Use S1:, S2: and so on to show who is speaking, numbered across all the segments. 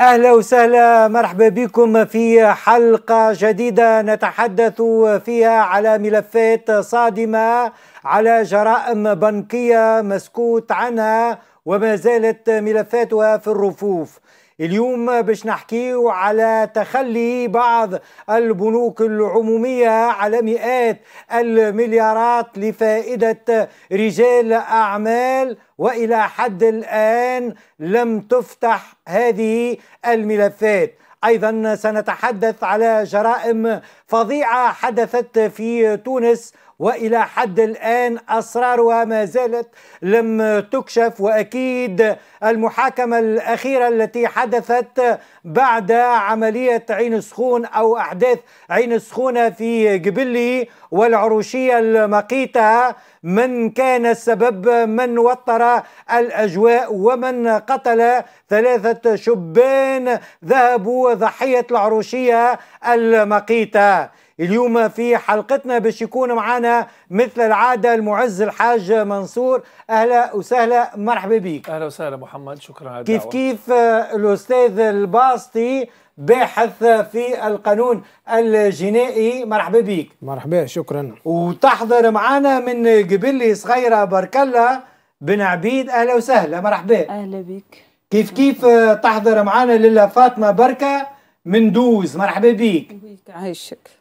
S1: اهلا وسهلا مرحبا بكم في حلقه جديده نتحدث فيها على ملفات صادمه على جرائم بنكيه مسكوت عنها وما زالت ملفاتها في الرفوف اليوم باش نحكيو على تخلي بعض البنوك العمومية على مئات المليارات لفائدة رجال أعمال وإلى حد الآن لم تفتح هذه الملفات أيضا سنتحدث على جرائم فظيعة حدثت في تونس والى حد الان اسرارها ما زالت لم تكشف واكيد المحاكمه الاخيره التي حدثت بعد عمليه عين سخون او احداث عين سخونه في جبلي والعروشيه المقيته من كان السبب من وطر الاجواء ومن قتل ثلاثه شبان ذهبوا ضحيه العروشيه المقيته اليوم في حلقتنا باش يكون معنا مثل العادة المعز الحاج منصور أهلا وسهلا مرحبا بك أهلا وسهلا محمد شكرا على الدعوة. كيف كيف الأستاذ الباسطي باحث في القانون الجنائي مرحبا بك مرحبا شكرا وتحضر معنا من قبلي صغيرة برك الله بن عبيد أهلا وسهلا مرحبا أهلا بك كيف كيف تحضر معنا للا فاطمة بركة من دوز مرحبا بيك عايشك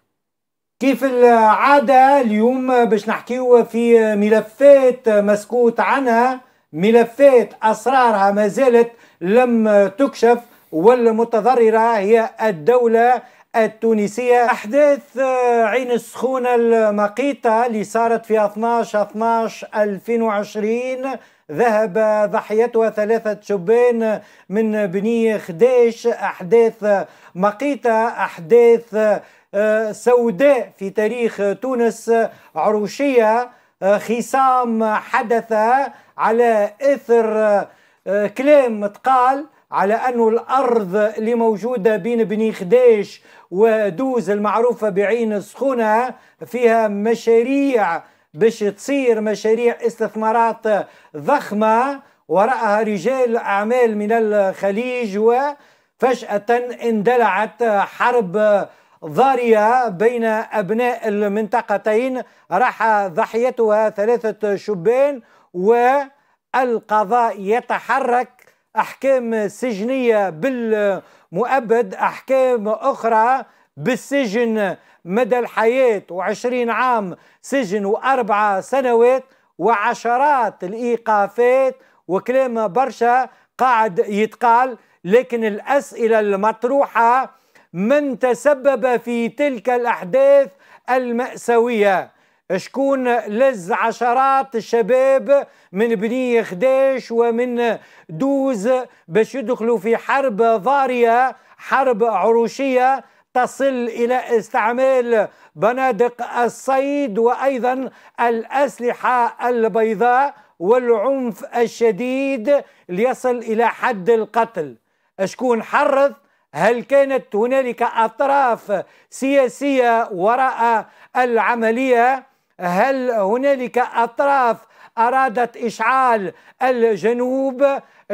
S1: كيف العادة اليوم باش نحكيو في ملفات مسكوت عنها ملفات أسرارها ما زالت لم تكشف والمتضررة هي الدولة التونسية أحداث عين السخونة المقيتة اللي صارت في 12 12 2020 ذهب ضحيتها ثلاثة شبان من بني خداش أحداث مقيتة أحداث سوداء في تاريخ تونس عروشية آه، خصام حدث على إثر آه، كلام تقال على أن الأرض اللي موجودة بين بني خداش ودوز المعروفة بعين سخونة فيها مشاريع باش تصير مشاريع استثمارات ضخمة وراءها رجال أعمال من الخليج وفجأة اندلعت حرب ضارية بين أبناء المنطقتين راح ضحيتها ثلاثة شبان والقضاء يتحرك أحكام سجنية بالمؤبد أحكام أخرى بالسجن مدى الحياة وعشرين عام سجن وأربعة سنوات وعشرات الإيقافات وكلام برشا قاعد يتقال لكن الأسئلة المطروحة من تسبب في تلك الأحداث المأساوية شكون لز عشرات الشباب من بني خداش ومن دوز باش يدخلوا في حرب ضارية حرب عروشية تصل إلى استعمال بنادق الصيد وأيضا الأسلحة البيضاء والعنف الشديد ليصل إلى حد القتل شكون حرض هل كانت هنالك اطراف سياسيه وراء العمليه هل هنالك اطراف ارادت اشعال الجنوب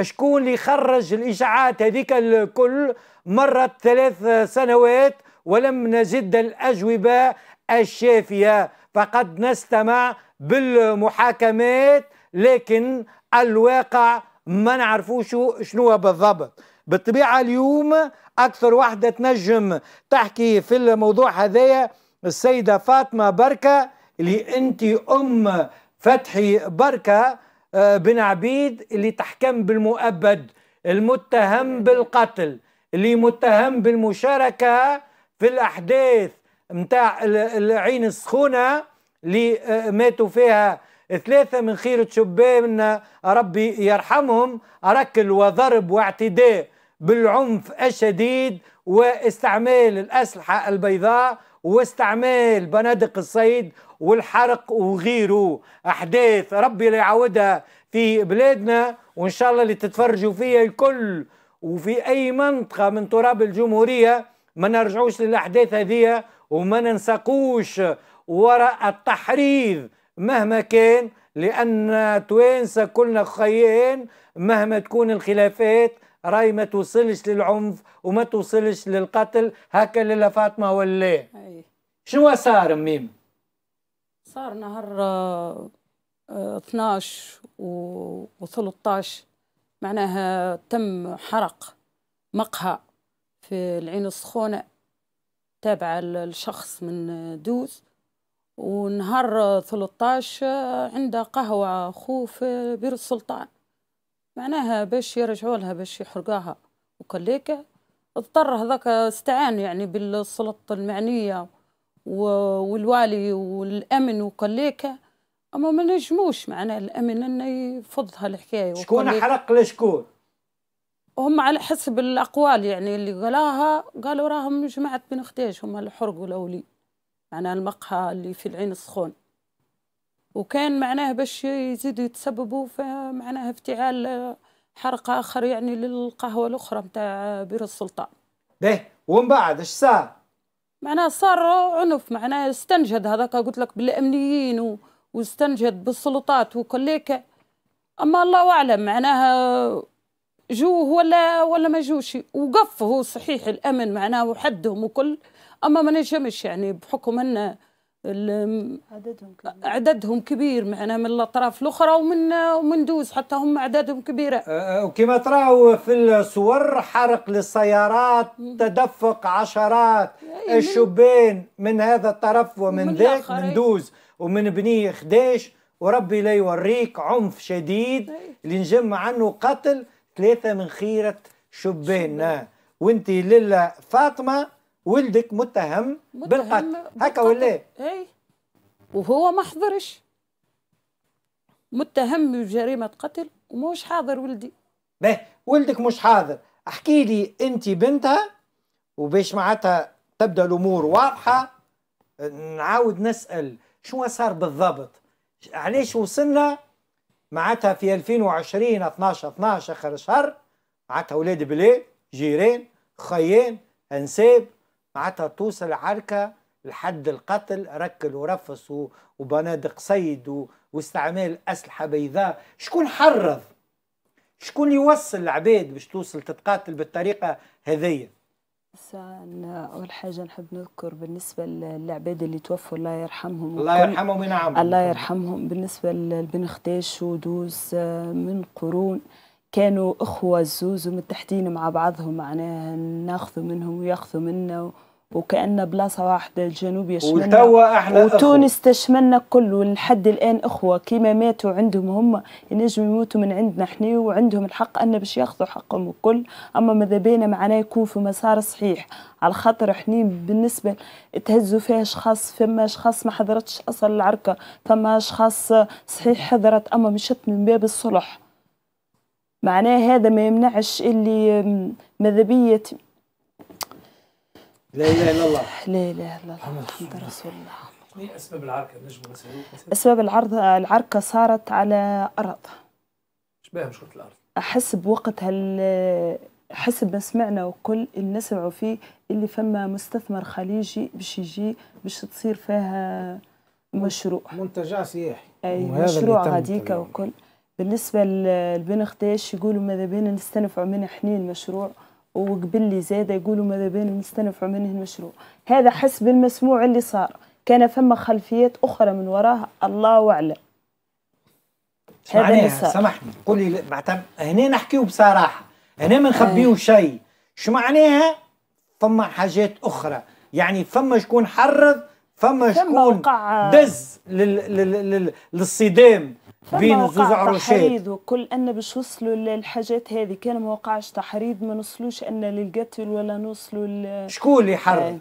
S1: شكون اللي خرج الاشاعات هذيك الكل مرت ثلاث سنوات ولم نجد الاجوبه الشافيه فقد نستمع بالمحاكمات لكن الواقع ما نعرفوش شنو بالضبط بالطبيعه اليوم اكثر واحده تنجم تحكي في الموضوع هذايا السيده فاطمه بركه اللي انت ام فتحي بركه آه، بن عبيد اللي تحكم بالمؤبد المتهم بالقتل اللي متهم بالمشاركه في الاحداث متاع العين السخونه اللي آه، ماتوا فيها ثلاثة من خيرة شبابنا ربي يرحمهم ركل وضرب واعتداء بالعنف الشديد واستعمال الأسلحة البيضاء واستعمال بنادق الصيد والحرق وغيره أحداث ربي لا يعودها في بلادنا وإن شاء الله اللي تتفرجوا فيها الكل وفي أي منطقة من تراب الجمهورية ما نرجعوش للأحداث هذه وما ننسقوش وراء التحريض مهما كان لأن توانسة كلنا خيان مهما تكون الخلافات راي ما توصلش للعنف وما توصلش للقتل هكا لالا فاطمه ولا شنو صار ميم
S2: صار نهار 12 آه، آه، و13 معناها تم حرق مقهى في العين السخونه تابعه لشخص من دوز ونهار 13 آه، عنده قهوه خوه في بير السلطان معناها باش يرجعوا لها باش يحرقاها وكليك اضطر هذاك استعان يعني بالسلطة المعنية والوالي والأمن وكليك أما ما نجموش معناها الأمن أنه يفضها الحكاية شكون حرق لشكون؟ هم على حسب الأقوال يعني اللي قالاها قالوا راهم جماعة بن خديج هم اللي الأولي معناها المقهى اللي في العين السخون وكان معناه باش يزيدوا يتسببوا معناه افتعال حرق اخر يعني للقهوه الاخرى نتاع بير السلطان
S1: باهي ومن بعد اش صار؟
S2: معناه صار عنف معناه استنجد هذاك قلت لك بالامنيين و... واستنجد بالسلطات وكليك اما الله اعلم معناها جوه ولا ولا ما جوش وقف هو صحيح الامن معناه وحدهم وكل اما ما نجمش يعني بحكم انه عددهم كبير عددهم كبير معنا من الاطراف الاخرى ومن ومن دوز حتى هم اعدادهم كبيره
S1: أه، أه، وكما تراو في الصور حرق للسيارات تدفق عشرات الشبان من هذا الطرف ومن ذاك من دوز ومن بني خداش وربي لا يوريك عنف شديد اللي نجم عنه قتل ثلاثه من خيره شبان وانت لله فاطمه ولدك متهم, متهم بالقتل هكا ولا
S2: اي وهو ما حضرش متهم بجريمه قتل ومش حاضر ولدي به ولدك مش حاضر احكي لي
S1: انت بنتها وباش معناتها تبدا الامور واضحه نعاود نسال شو صار بالضبط علاش وصلنا معناتها في 2020 12 12 اخر شهر معناتها ولاد بلاد جيران خيان انساب معناتها توصل عركة لحد القتل ركل ورفس وبنادق صيد واستعمال أسلحة بيضاء شكون حرض شكون يوصل العباد باش توصل تتقاتل بالطريقة هذية
S3: أول حاجة نحب نذكر بالنسبة للعباد اللي توفوا الله يرحمهم الله يرحمهم ونعم الله يرحمهم بالنسبة لبن خداش ودوز آه، من قرون كانوا أخوة زوز ومتحدين مع بعضهم معناها ناخذوا منهم وياخذوا منا وكأن بلاصة واحدة الجنوب يشملنا وتوا احنا وتونس تشملنا كل ولحد الآن أخوة كيما ماتوا عندهم هم ينجموا يموتوا من عندنا احنا وعندهم الحق أن باش ياخذوا حقهم الكل أما ماذا بينا معناه يكون في مسار صحيح على خاطر احنا بالنسبة تهزوا فيها أشخاص فما أشخاص ما حضرتش أصل العركة فما أشخاص صحيح حضرت أما مشت من باب الصلح معناه هذا ما يمنعش اللي ماذا بيا
S1: لا اله الا الله
S3: لا اله الا
S4: الله محمد رسول الله اسباب العركه نجم يعني اسباب
S3: العرض العركه صارت على ارض
S4: شبه مشكله الارض
S3: حسب وقتها حسب ما سمعنا وكل اللي نسمعوا فيه اللي فما مستثمر خليجي باش يجي باش تصير فيها مشروع منتجع سياحي اي مشروع هذيك وكل بالنسبة لبن خداش يقولوا ماذا بينا نستنفعوا منه حنين المشروع وقبل لي زادة يقولوا ماذا بينا نستنفعوا منه المشروع هذا حسب المسموع اللي صار كان فما خلفيات أخرى من وراها الله أعلم
S5: هذا اللي صار
S1: سامحني قولي معناتها هنا نحكيو بصراحة هنا ما نخبيو آه. شيء شو معناها فما حاجات أخرى يعني فما شكون حرض فما شكون دز لل... لل... لل... للصدام بين زوز عروشات
S3: تحريض وكل ان باش وصلوا للحاجات هذه كان ما وقعش تحريض ما نوصلوش ان للقتل ولا نوصلوا ل شكون اللي حرض؟ آه،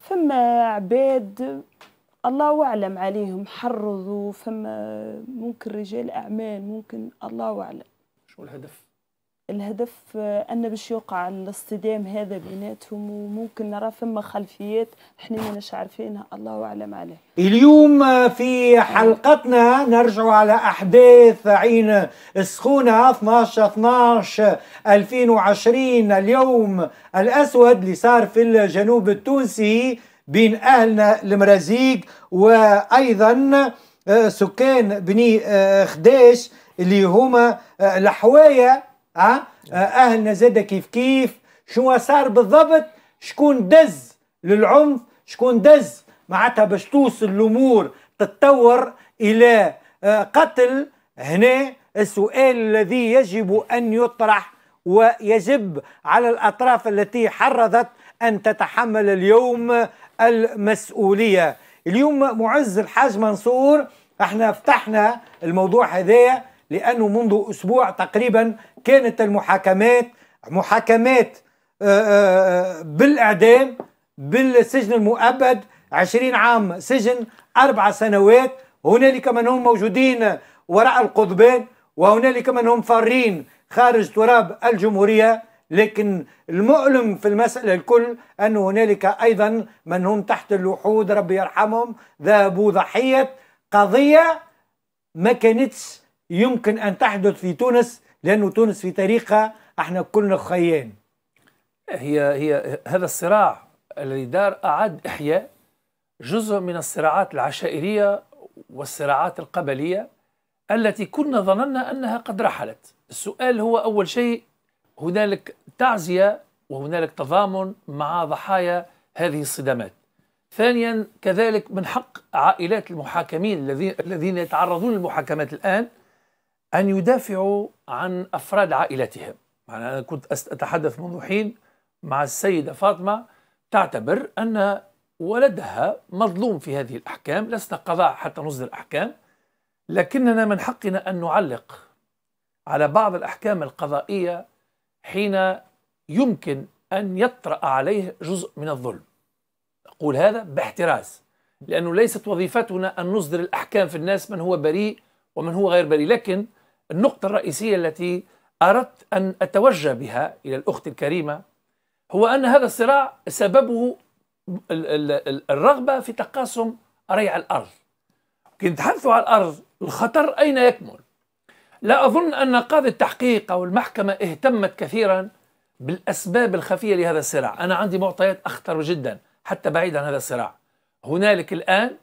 S3: فما عباد الله اعلم عليهم حرضوا فما ممكن رجال اعمال ممكن الله اعلم شو الهدف الهدف آه، أن باش يوقع الاصطدام هذا بيناتهم وممكن نرى فما خلفيات احنا ما عارفينها الله أعلم عليه
S1: اليوم آه، في حلقتنا نرجع على أحداث عين السخونة 12 12 2020 اليوم الأسود اللي صار في الجنوب التونسي بين أهلنا المرازيق وأيضا آه، سكان بني خداش اللي هما الحوايه آه اهلنا زاد كيف كيف شنو صار بالضبط شكون دز للعنف شكون دز معناتها باش توصل الامور تتطور الى آه، قتل هنا السؤال الذي يجب ان يطرح ويجب على الاطراف التي حرضت ان تتحمل اليوم المسؤوليه اليوم معز الحاج منصور احنا فتحنا الموضوع هذايا لانه منذ اسبوع تقريبا كانت المحاكمات محاكمات آه، آه، آه، بالإعدام بالسجن المؤبد عشرين عام سجن أربع سنوات هنالك من هم موجودين وراء القضبان وهنالك من هم فارين خارج تراب الجمهورية لكن المؤلم في المسألة الكل أن هنالك أيضا من هم تحت اللحود ربي يرحمهم ذهبوا ضحية قضية ما كانتش يمكن أن تحدث في تونس لأنه تونس في تاريخها احنا كلنا خيان هي هي هذا الصراع الذي دار أعاد إحياء جزء من
S4: الصراعات العشائرية والصراعات القبلية التي كنا ظننا أنها قد رحلت السؤال هو أول شيء هنالك تعزية وهنالك تضامن مع ضحايا هذه الصدامات ثانيا كذلك من حق عائلات المحاكمين الذين يتعرضون للمحاكمات الآن أن يدافعوا عن أفراد عائلتهم أنا كنت أتحدث منذ حين مع السيدة فاطمة تعتبر أن ولدها مظلوم في هذه الأحكام لسنا قضاء حتى نصدر أحكام لكننا من حقنا أن نعلق على بعض الأحكام القضائية حين يمكن أن يطرأ عليه جزء من الظلم أقول هذا باحتراز لأنه ليست وظيفتنا أن نصدر الأحكام في الناس من هو بريء ومن هو غير بريء لكن النقطة الرئيسية التي أردت أن أتوجه بها إلى الأخت الكريمة هو أن هذا الصراع سببه الرغبة في تقاسم ريع الأرض كي نتحدثوا على الأرض الخطر أين يكمن لا أظن أن قاضي التحقيق أو المحكمة اهتمت كثيرا بالأسباب الخفية لهذا الصراع أنا عندي معطيات أخطر جدا حتى بعيد عن هذا الصراع هنالك الآن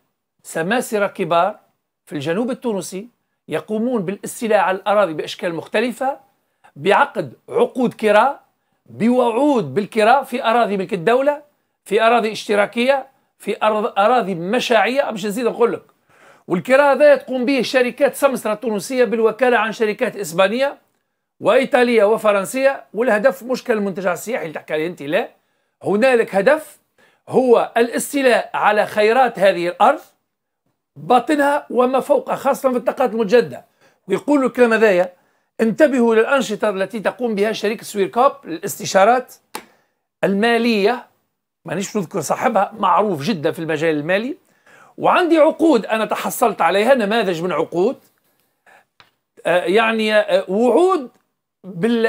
S4: سماسرة كبار في الجنوب التونسي يقومون بالاستيلاء على الأراضي بأشكال مختلفة بعقد عقود كراء بوعود بالكراء في أراضي ملك الدولة في أراضي اشتراكية في أراضي مشاعية باش نزيد نقول لك والكراء هذا تقوم به شركات سمسرة التونسية بالوكالة عن شركات إسبانية وإيطالية وفرنسية والهدف مش المنتجع السياحي اللي تحكي عليه أنت لا هنالك هدف هو الاستيلاء على خيرات هذه الأرض باطنها وما فوقها خاصة في الطاقات المتجددة ويقول الكلام هذايا انتبهوا للأنشطة التي تقوم بها شركة سويركوب للاستشارات المالية مانيش نذكر صاحبها معروف جدا في المجال المالي وعندي عقود أنا تحصلت عليها نماذج من عقود آه، يعني آه، وعود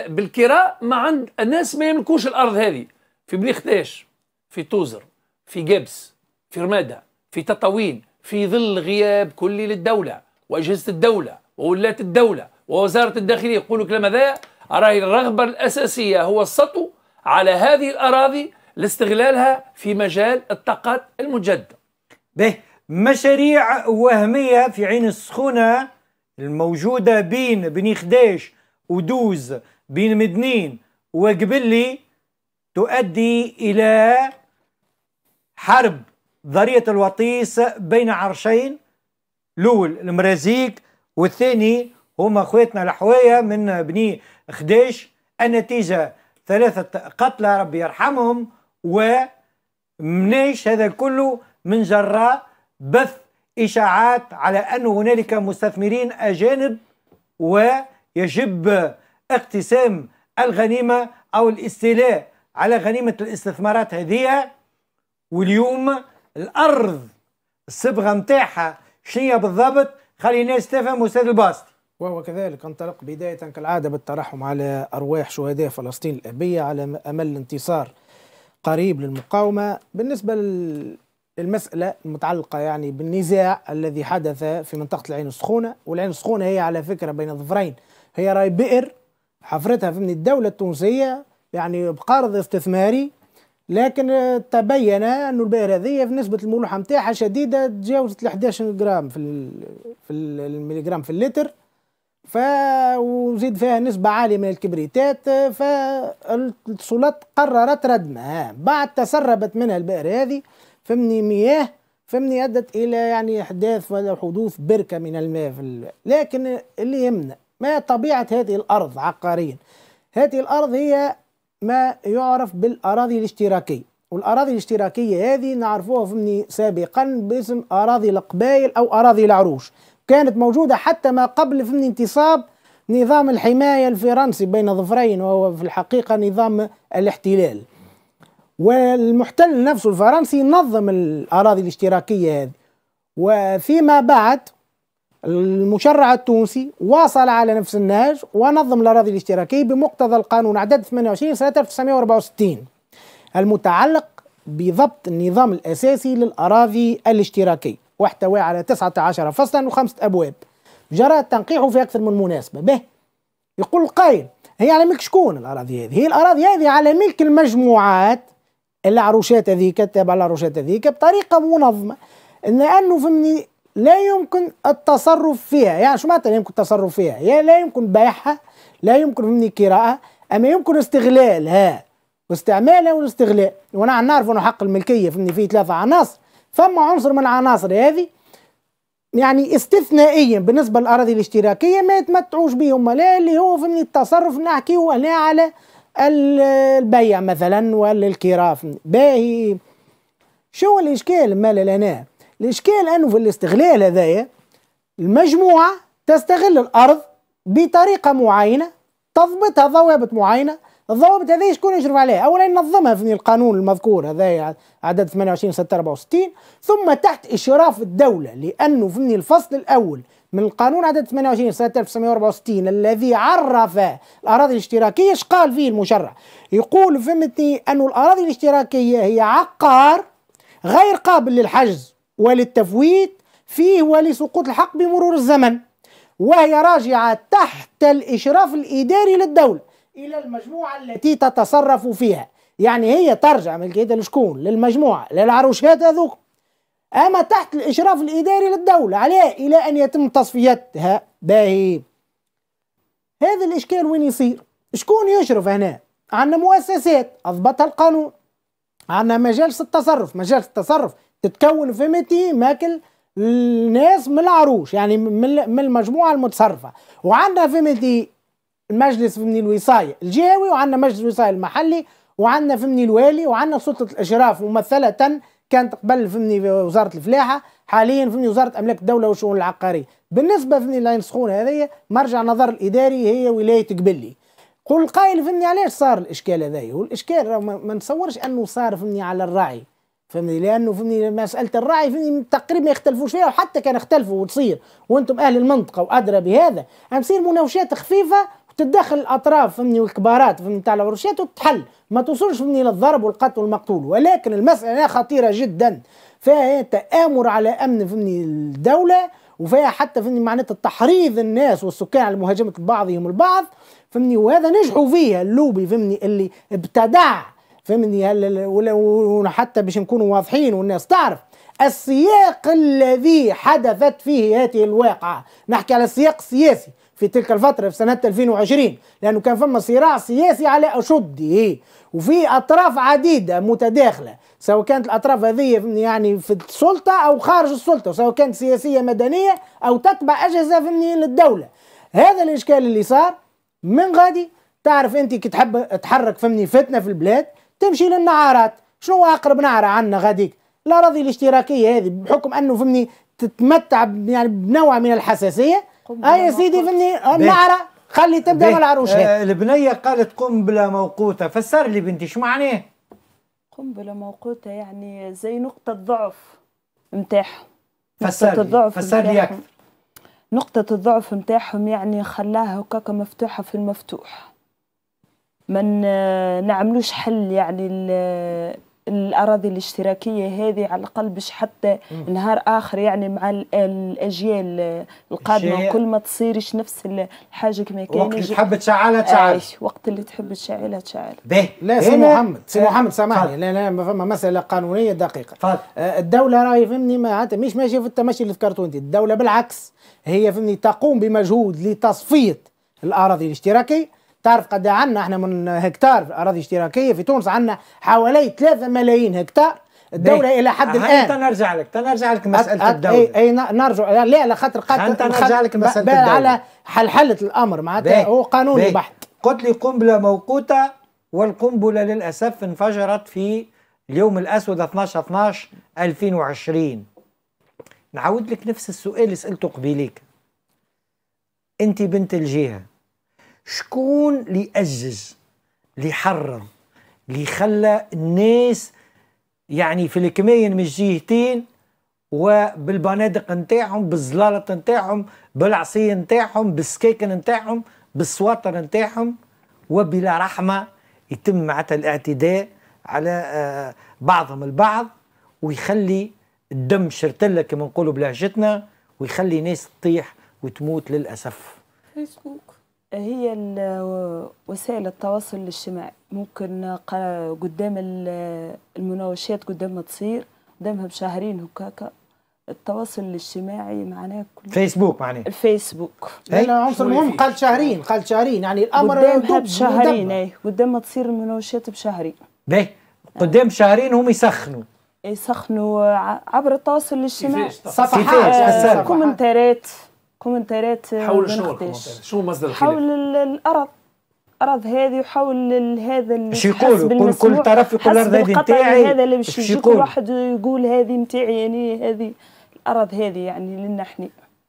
S4: بالكراء مع الناس ما يملكوش الأرض هذه في بني خداش في توزر في جبس في رمادة في تطاوين في ظل غياب كلي للدولة وأجهزة الدولة وولاة الدولة ووزارة الداخلية يقولوا كلام هذا راهي الرغبة الأساسية هو السطو على هذه الأراضي لاستغلالها في مجال الطاقات المجددة
S1: به مشاريع وهمية في عين السخونة الموجودة بين بني خداش ودوز بين مدنين وقبلي تؤدي إلى حرب ضرية الوطيس بين عرشين الأول المرازيق والثاني هما خواتنا الحوايا من بني خديش النتيجة ثلاثة قتلى ربي يرحمهم ومنيش هذا كله من جراء بث إشاعات على أن هنالك مستثمرين أجانب ويجب اقتسام الغنيمة أو الاستيلاء على غنيمة الاستثمارات هذه واليوم الارض الصبغه نتاعها شنو بالضبط خلي الناس تفهم استاذ الباسط
S5: وهو كذلك انطلق بداية كالعادة بالترحم على أرواح شهداء فلسطين الأبية على أمل الانتصار قريب للمقاومة بالنسبة للمسألة المتعلقة يعني بالنزاع الذي حدث في منطقة العين السخونة والعين السخونة هي على فكرة بين ظفرين هي راي بئر حفرتها من الدولة التونسية يعني بقرض استثماري لكن آه، تبين أن البئر هذه في نسبة الملوحة نتاعها شديدة تجاوزت ال 11 جرام في في المليغرام في اللتر ف وزيد فيها نسبة عالية من الكبريتات آه، فالسلطات قررت ردمها بعد تسربت منها البئر هذه فمني مياه فمني أدت إلى يعني أحداث حدوث بركة من الماء في الماء لكن اللي يهمنا ما طبيعة هذه الأرض عقاريا هذه الأرض هي ما يعرف بالأراضي الاشتراكية والأراضي الاشتراكية هذه نعرفوها فمني سابقا باسم أراضي القبائل أو أراضي العروش كانت موجودة حتى ما قبل فمني انتصاب نظام الحماية الفرنسي بين ظفرين وهو في الحقيقة نظام الاحتلال والمحتل نفسه الفرنسي نظم الأراضي الاشتراكية هذه وفيما بعد المشرع التونسي واصل على نفس النهج ونظم الأراضي الاشتراكية بمقتضى القانون عدد 28 سنة 1964 المتعلق بضبط النظام الأساسي للأراضي الاشتراكية واحتوى على 19 فصلا وخمسة أبواب جرى تنقيحه في أكثر من مناسبة به يقول القائل هي على ملك شكون الأراضي هذه؟ هي الأراضي هذه على ملك المجموعات العروشات هذيك تابع العروشات هذيك بطريقة منظمة لأنه فهمني لا يمكن التصرف فيها يعني شو معناتها لا يمكن التصرف فيها يعني لا يمكن بيعها لا يمكن مني كراءها أما يمكن استغلالها واستعمالها والاستغلال ونحن نعرف أنه حق الملكية فهمني فيه ثلاثة عناصر فما عنصر من العناصر هذه يعني استثنائيا بالنسبة للأراضي الاشتراكية ما يتمتعوش بهم لا اللي هو فهمني التصرف نحكي هنا على البيع مثلا ولا الكراء باهي شو الإشكال مال الانام الإشكال أنه في الاستغلال هذايا المجموعة تستغل الأرض بطريقة معينة تضبطها ضوابط معينة الضوابط هذه شكون يشرف عليها؟ أولا ينظمها في القانون المذكور هذا عدد 28 664 ثم تحت إشراف الدولة لأنه في الفصل الأول من القانون عدد 28 سنة 1964 الذي عرف الأراضي الاشتراكية ايش قال فيه المشرع؟ يقول فهمتني أن الأراضي الاشتراكية هي عقار غير قابل للحجز وللتفويت فيه ولسقوط الحق بمرور الزمن وهي راجعة تحت الإشراف الإداري للدولة إلى المجموعة التي تتصرف فيها يعني هي ترجع ملكيتها لشكون للمجموعة للعروشات هذوك أما تحت الإشراف الإداري للدولة عليه إلى أن يتم تصفيتها باهي هذا الإشكال وين يصير شكون يشرف هنا عندنا مؤسسات أضبطها القانون عندنا مجالس التصرف مجالس التصرف تتكون فيمتي ماكل الناس من العروش يعني من المجموعه المتصرفه وعندنا فيمتي المجلس فهمني الوصايه الجهوي وعندنا مجلس الوصايه المحلي وعندنا فهمني الوالي وعندنا سلطه الاشراف ممثله كانت قبل فهمني وزاره الفلاحه حاليا فهمني وزاره املاك الدوله والشؤون العقاريه بالنسبه فهمني لاين سخونه هذه مرجع نظر الاداري هي ولايه قبلي قل قائل فهمني علاش صار الاشكال هذايا والاشكال ما نتصورش انه صار فهمني على الرعي فهمني لانه فهمني مساله الراعي فهمني تقريبا ما يختلفوش فيها وحتى كان اختلفوا وتصير وانتم اهل المنطقه وادرى بهذا عم تصير مناوشات خفيفه وتتدخل الاطراف فهمني والكبارات فهمني تاع العروشات وتحل ما توصلش فهمني للضرب والقتل والمقتول ولكن المساله خطيره جدا فيها تامر على امن فهمني الدوله وفيها حتى فهمني معناتها تحريض الناس والسكان على مهاجمه بعضهم البعض فهمني وهذا نجحوا فيها اللوبي فهمني اللي ابتدع فهمني هل وحتى باش نكونوا واضحين والناس تعرف السياق الذي حدثت فيه هذه الواقعة نحكي على السياق السياسي في تلك الفترة في سنة 2020 لأنه كان فما صراع سياسي على أشده وفي أطراف عديدة متداخلة سواء كانت الأطراف هذه يعني في السلطة أو خارج السلطة سواء كانت سياسية مدنية أو تتبع أجهزة للدولة هذا الإشكال اللي صار من غادي تعرف أنت كي تحب تحرك فمني فتنة في البلاد تمشي للنعارات شنو اقرب نعره عندنا غاديك الاراضي الاشتراكيه هذه بحكم انه فهمني تتمتع يعني بنوع من الحساسيه اه يا سيدي فهمني النعره خلي تبدا من العروش آه
S1: البنيه قالت قنبله موقوته فسر لي بنتي شو معناه
S3: قنبله موقوته يعني زي نقطه ضعف نتاعهم فسر الضعف فسر لي اكثر نقطه الضعف نتاعهم يعني خلاها هكاك مفتوحه في المفتوح ما نعملوش حل يعني الاراضي الاشتراكيه هذه على الاقل باش حتى نهار اخر يعني مع الاجيال القادمه كل ما تصيرش نفس الحاجه
S6: كما كانت وقت اللي تحب تشعلها تشعل
S5: وقت اللي تحب تشعلها تشعل
S6: به لا سي محمد
S5: سي آه، محمد سامحني لا لا فما مساله قانونيه دقيقه فضل. آه، الدوله راهي فهمني ما حتى مش ماشيه في التمشي اللي ذكرته انت الدوله بالعكس هي فهمني تقوم بمجهود لتصفيه الاراضي الاشتراكيه تعرف قد عندنا احنا من هكتار في اراضي اشتراكيه في تونس عندنا حوالي 3 ملايين هكتار الدوله الى حد الان انت
S1: نرجع لك تنرجع لك مساله الدوله اي,
S5: اي نرجع لا على خاطر قد نرجع لك مساله الدوله على حلحله الامر معناتها هو قانوني بحت
S1: قلت لي قنبله موقوته والقنبله للاسف انفجرت في اليوم الاسود 12 12 2020 نعاود لك نفس السؤال اللي سالته قبيليك انت بنت الجهه شكون اللي أجز اللي حرم اللي خلى الناس يعني في الكماين من الجهتين وبالبنادق نتاعهم بالزلالة نتاعهم بالعصي نتاعهم بالسكيكن نتاعهم بالسواطر نتاعهم وبلا رحمة يتم معناتها الاعتداء على آه، بعضهم البعض ويخلي الدم شرتلة كما نقولوا بلهجتنا ويخلي ناس تطيح وتموت للأسف
S3: هي وسائل التواصل الاجتماعي ممكن قدام المناوشات قدام ما تصير قدامها بشهرين هكاكا التواصل الاجتماعي معناه كل
S1: فيسبوك معناه
S3: الفيسبوك لان عنصر مهم قال شهرين قال شهرين يعني الامر قدامها بشهرين اي قدام ما تصير المناوشات بشهرين
S1: باهي قدام شهرين هم يسخنوا
S3: يسخنوا عبر التواصل الاجتماعي صفحات آه، كومنتارات كومنتارات آه، حول شنو الكومنتارات
S1: شنو مصدر الخلاف
S3: حول الارض الارض هذه وحول هذا شو يقولوا كل كل طرف يقول الارض هذه نتاعي هذا اللي باش يقول واحد يقول هذه نتاعي يعني هذه الارض هذه يعني لنا احنا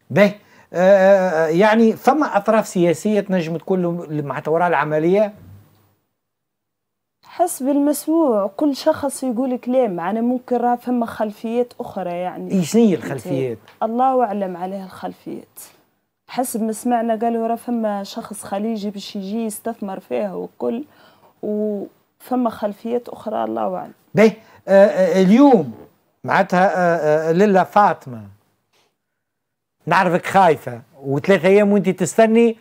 S1: باهي آه، آه، يعني فما اطراف سياسيه تنجم تكون مع وراء العمليه
S3: حسب المسموع كل شخص يقول كلام أنا ممكن راه فما خلفيات أخرى يعني إيش شنو هي الخلفيات؟ الله أعلم عليها الخلفيات حسب ما سمعنا قالوا راه فما شخص خليجي باش يجي يستثمر فيها وكل وفما خلفيات أخرى الله أعلم
S1: باهي آه، آه، اليوم معناتها آه، للا فاطمة نعرفك خايفة وثلاثة أيام وأنت تستني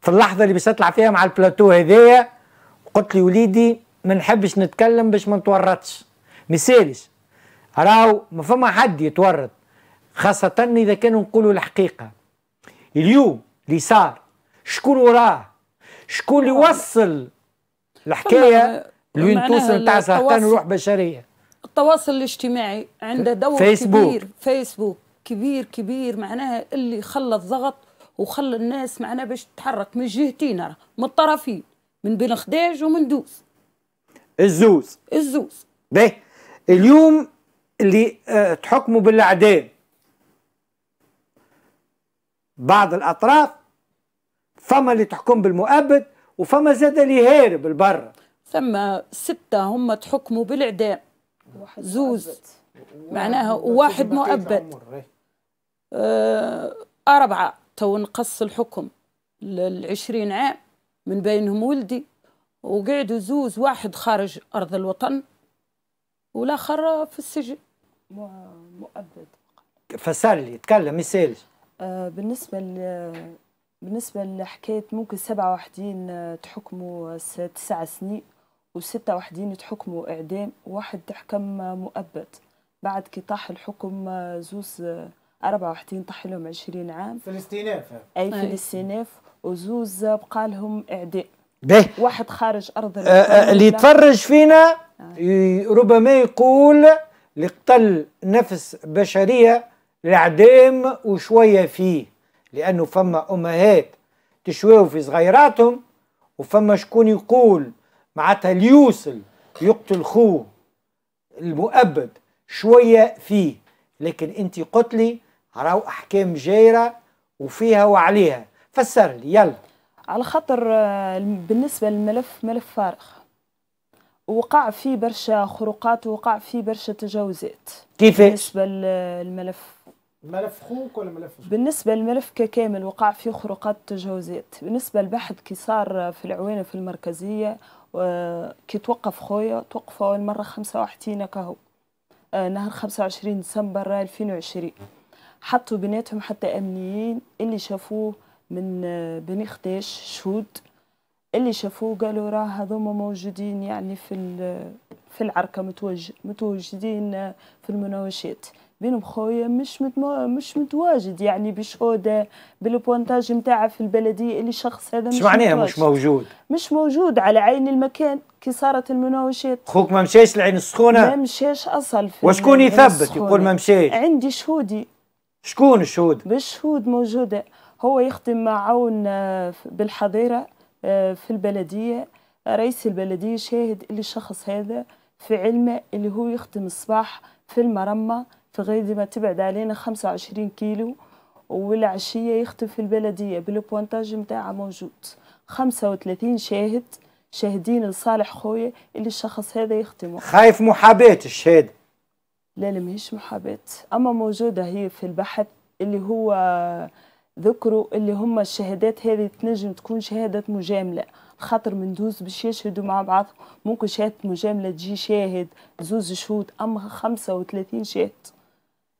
S1: في اللحظة اللي باش تطلع فيها مع البلاتو هذايا قلت لي وليدي ما نحبش نتكلم باش ما نتورطش ما يسالش راهو ما فما حد يتورط خاصة إذا كانوا نقولوا الحقيقة اليوم اللي صار شكون وراه شكون اللي وصل الحكاية لوين توصل نتاع سرطان الروح بشرية
S2: التواصل الاجتماعي عنده دور فيسبوك. كبير فيسبوك كبير كبير معناها اللي خلى الضغط وخلى الناس معناها باش تتحرك من جهتين من الطرفين من بين خداج ومن دوس الزوز الزوز
S1: باهي اليوم اللي آه، تحكموا بالاعدام بعض الاطراف فما اللي تحكم بالمؤبد وفما زاد اللي هارب البر
S2: ثم ستة هم تحكموا بالإعدام زوز معناها واحد مؤبد آه، أربعة تو نقص الحكم للعشرين عام من بينهم ولدي وقعدوا زوز واحد خارج أرض الوطن والآخر في السجن
S1: مؤبد فسر لي تكلم يسالش
S3: آه، بالنسبة ل بالنسبة لحكاية ممكن سبعة واحدين آه، تحكموا تسع سنين وستة واحدين تحكموا إعدام واحد تحكم مؤبد بعد كي طاح الحكم آه، زوز أربعة واحدين طاح لهم عشرين عام في الاستئناف أي في الاستئناف وزوز بقالهم إعدام به واحد خارج ارض آه، آه، اللي يتفرج
S1: فينا آه. ربما يقول لقتل نفس بشريه لعدم وشويه فيه لانه فما امهات تشواو في صغيراتهم وفما شكون يقول معناتها ليوصل يقتل خوه المؤبد شويه فيه لكن انت قلت لي راهو احكام جايره وفيها وعليها فسر لي يلا
S3: على خاطر آه، بالنسبة للملف ملف فارغ وقع فيه برشا خروقات ووقع فيه برشا تجاوزات
S5: كيفاش؟ بالنسبة
S3: للملف
S5: ملف خوك ولا ملف خوك؟
S3: بالنسبة للملف ككامل وقع فيه خروقات تجاوزات بالنسبة للبحث كي صار آه، في العوينة في المركزية كي توقف خويا توقف أول مرة خمسة 55 كهو آه، نهار 25 ديسمبر 2020 حطوا بيناتهم حتى أمنيين اللي شافوه من آه، بني خديش شهود اللي شافوه قالوا راه هذوما موجودين يعني في آه، في العركه متوج متواجدين آه، في المناوشات بينهم خويا مش مش متواجد يعني بشهوده بالبوانتاج نتاعها في البلديه اللي شخص هذا مش معناها مش موجود مش موجود على عين المكان كي صارت المناوشات خوك
S1: ما مشاش لعين السخونه ما
S3: مشاش اصل وشكون يثبت يقول ما مشاش عندي شهودي شكون الشهود بالشهود موجوده هو يخدم مع عون آه، بالحظيرة آه، في البلدية رئيس البلدية شاهد اللي الشخص هذا في علمه اللي هو يخدم الصباح في المرمى في غير ما تبعد علينا 25 كيلو والعشية يخدم في البلدية بالبوانتاج متاعه موجود 35 شاهد شاهدين لصالح خويا اللي الشخص هذا يخدمه
S1: خايف محاباة الشهادة لا لا ماهيش محاباة
S3: أما موجودة هي في البحث اللي هو ذكروا اللي هما الشهادات هذه تنجم تكون شهادة مجاملة خاطر دوز باش يشهدوا مع بعض ممكن شهادة مجاملة تجي شاهد زوز شهود أما خمسة وثلاثين شاهد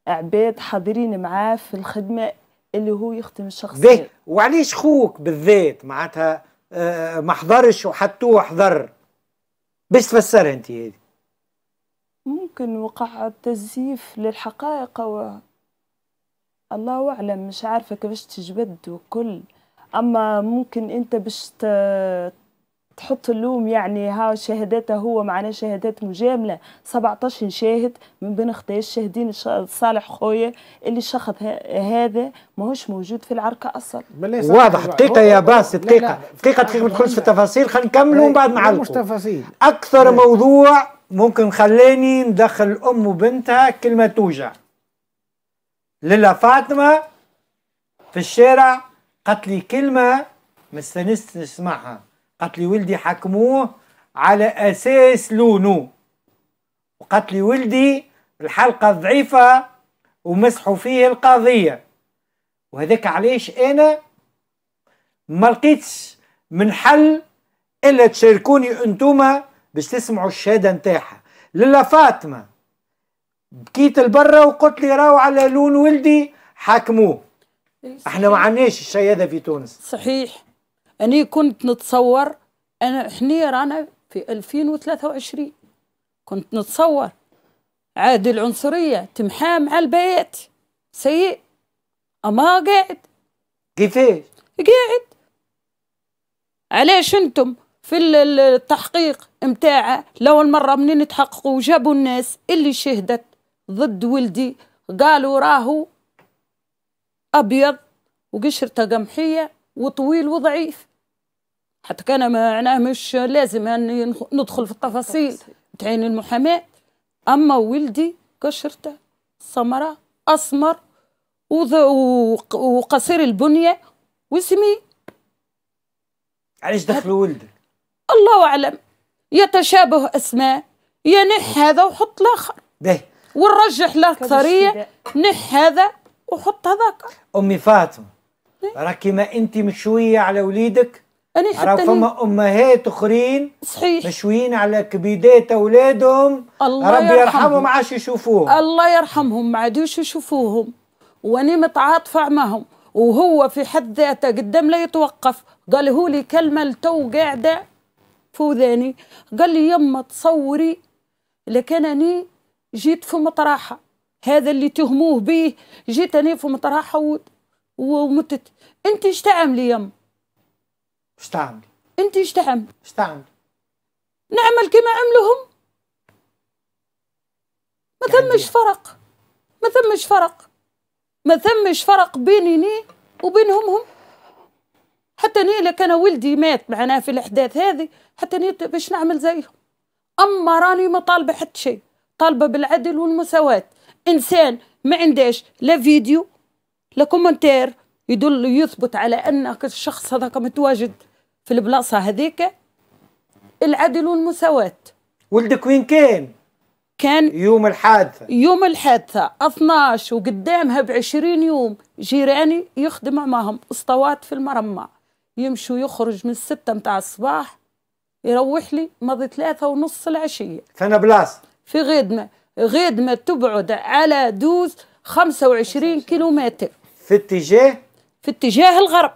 S3: عباد حاضرين معاه في الخدمة اللي هو يخدم الشخص به
S1: وعليش خوك بالذات معناتها آه، ما حضرش وحطوه حضر باش تفسرها انت هذه
S3: ممكن وقع تزييف للحقائق و الله أعلم مش عارفة كيفاش تجبد وكل أما ممكن أنت باش تحط اللوم يعني ها شهاداته هو معناه شهادات مجاملة 17 شاهد من بين اختي الشاهدين صالح خويا اللي شخص هذا ماهوش موجود في العركة أصلا واضح دقيقة يا باس دقيقة
S1: دقيقة دقيقة ما تدخلش في التفاصيل خلينا نكملوا ومن بعد نعلقوا مش تفاصيل أكثر موضوع ممكن خلاني ندخل أم وبنتها كلمة توجع للا فاطمة في الشارع قالت لي كلمة ما استنست نسمعها قالت لي ولدي حكموه على أساس لونه وقالت لي ولدي الحلقة ضعيفة ومسحوا فيه القضية وهذاك علاش أنا ما لقيتش من حل إلا تشاركوني أنتوما باش تسمعوا الشهادة نتاعها للا فاطمة بكيت لبرا وقلت لي راهو على لون ولدي حاكموه إيه، احنا ما عندناش الشيء هذا في تونس
S2: صحيح اني كنت نتصور انا احنا رانا في 2023 كنت نتصور عاد العنصريه تمحى مع البيات سيء اما قاعد كيفاش قاعد علاش انتم في التحقيق متاعه لو المره منين تحققوا جابوا الناس اللي شهدت ضد ولدي قالوا راهو أبيض وقشرته قمحية وطويل وضعيف حتى كان معناه مش لازم أن ندخل في التفاصيل تعين المحاماة أما ولدي قشرته سمراء أسمر وقصير البنية واسمي علاش دخلوا ولدك؟ الله أعلم يتشابه أسماء ينح هذا وحط الآخر باهي ونرجح الاكثريه نح هذا وحط
S1: هذاك امي فاطمه إيه؟ راكي ما انت مشويه على وليدك
S2: أنا حتى فما
S1: امهات اخرين صحيح مشويين على كبدات اولادهم
S2: الله ربي يرحمهم ما عادش يشوفوهم الله يرحمهم ما عادوش يشوفوهم وانا متعاطفه معهم وهو في حد ذاته قدام لا يتوقف قال هو لي كلمه لتو قاعده فوداني قال لي يما تصوري لكنني جيت في مطرحه هذا اللي تهموه به جيت انا في مطرحه و... ومتت انت ايش تعملي يم ايش تعملي انت ايش تعملي ايش تعملي نعمل كما عملهم ما يعني ثمش إيه؟ فرق ما ثمش فرق ما ثمش فرق بيني وبينهم هم حتى ني لك انا ولدي مات معناه في الاحداث هذه حتى ني باش نعمل زيهم اما راني ما طالبه حتى شيء طالبه بالعدل والمساواه انسان ما عندهش لا فيديو لا كومنتير يدل يثبت على ان الشخص هذاك متواجد في البلاصه هذيك العدل والمساواه ولدك وين كان كان يوم الحادثة يوم الحادثة 12 وقدامها ب 20 يوم جيراني يخدم معهم اسطوات في المرمى يمشوا يخرج من الستة متاع الصباح يروح لي مضي ثلاثة ونص العشية فأنا بلاصة في غيدمة غيدمة تبعد على دوز 25 كيلومتر في اتجاه في اتجاه الغرب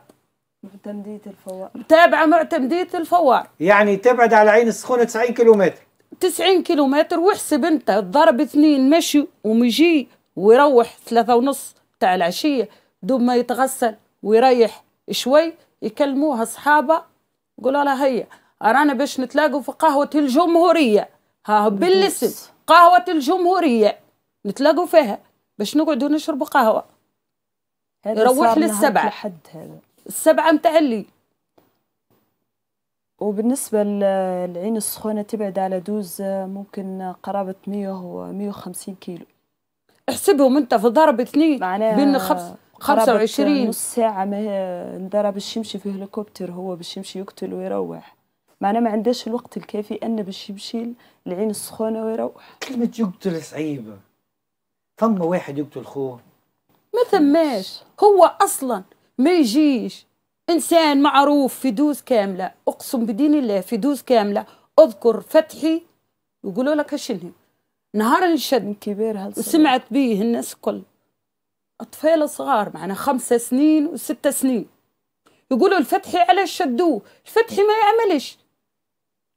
S3: معتمدية الفوار
S2: تابعة معتمدية الفوار يعني تبعد على عين السخونة 90 كيلومتر 90 كيلومتر واحسب انت ضرب اثنين مشي ومجي ويروح ثلاثة ونص تاع العشية دوب ما يتغسل ويريح شوي يكلموها أصحابها يقولوا لها هيا أرانا باش نتلاقوا في قهوة الجمهورية ها قهوة الجمهورية نتلاقوا فيها باش نقعدوا نشربوا قهوة يروح للسبعة لحد هذا السبعة متاع الليل
S3: وبالنسبة للعين السخونة تبعد على دوز ممكن قرابة 100 و 150 كيلو
S2: احسبهم انت في ضرب اثنين معناها
S3: بين خمس 25 نص ساعة ما ضرب باش يمشي في هليكوبتر هو باش يمشي يقتل ويروح معنا ما عندهاش الوقت الكافي أن باش يمشي العين السخونة
S1: ويروح كلمة يقتل صعيبة فما واحد يقتل خوه
S2: ما ثماش هو أصلا ما يجيش إنسان معروف في دوز كاملة أقسم بدين الله في دوز كاملة أذكر فتحي يقولوا لك هشني نهار نشد من كبير وسمعت بيه الناس كل أطفال صغار معنا خمسة سنين وستة سنين يقولوا الفتحي على شدوه الفتحي ما يعملش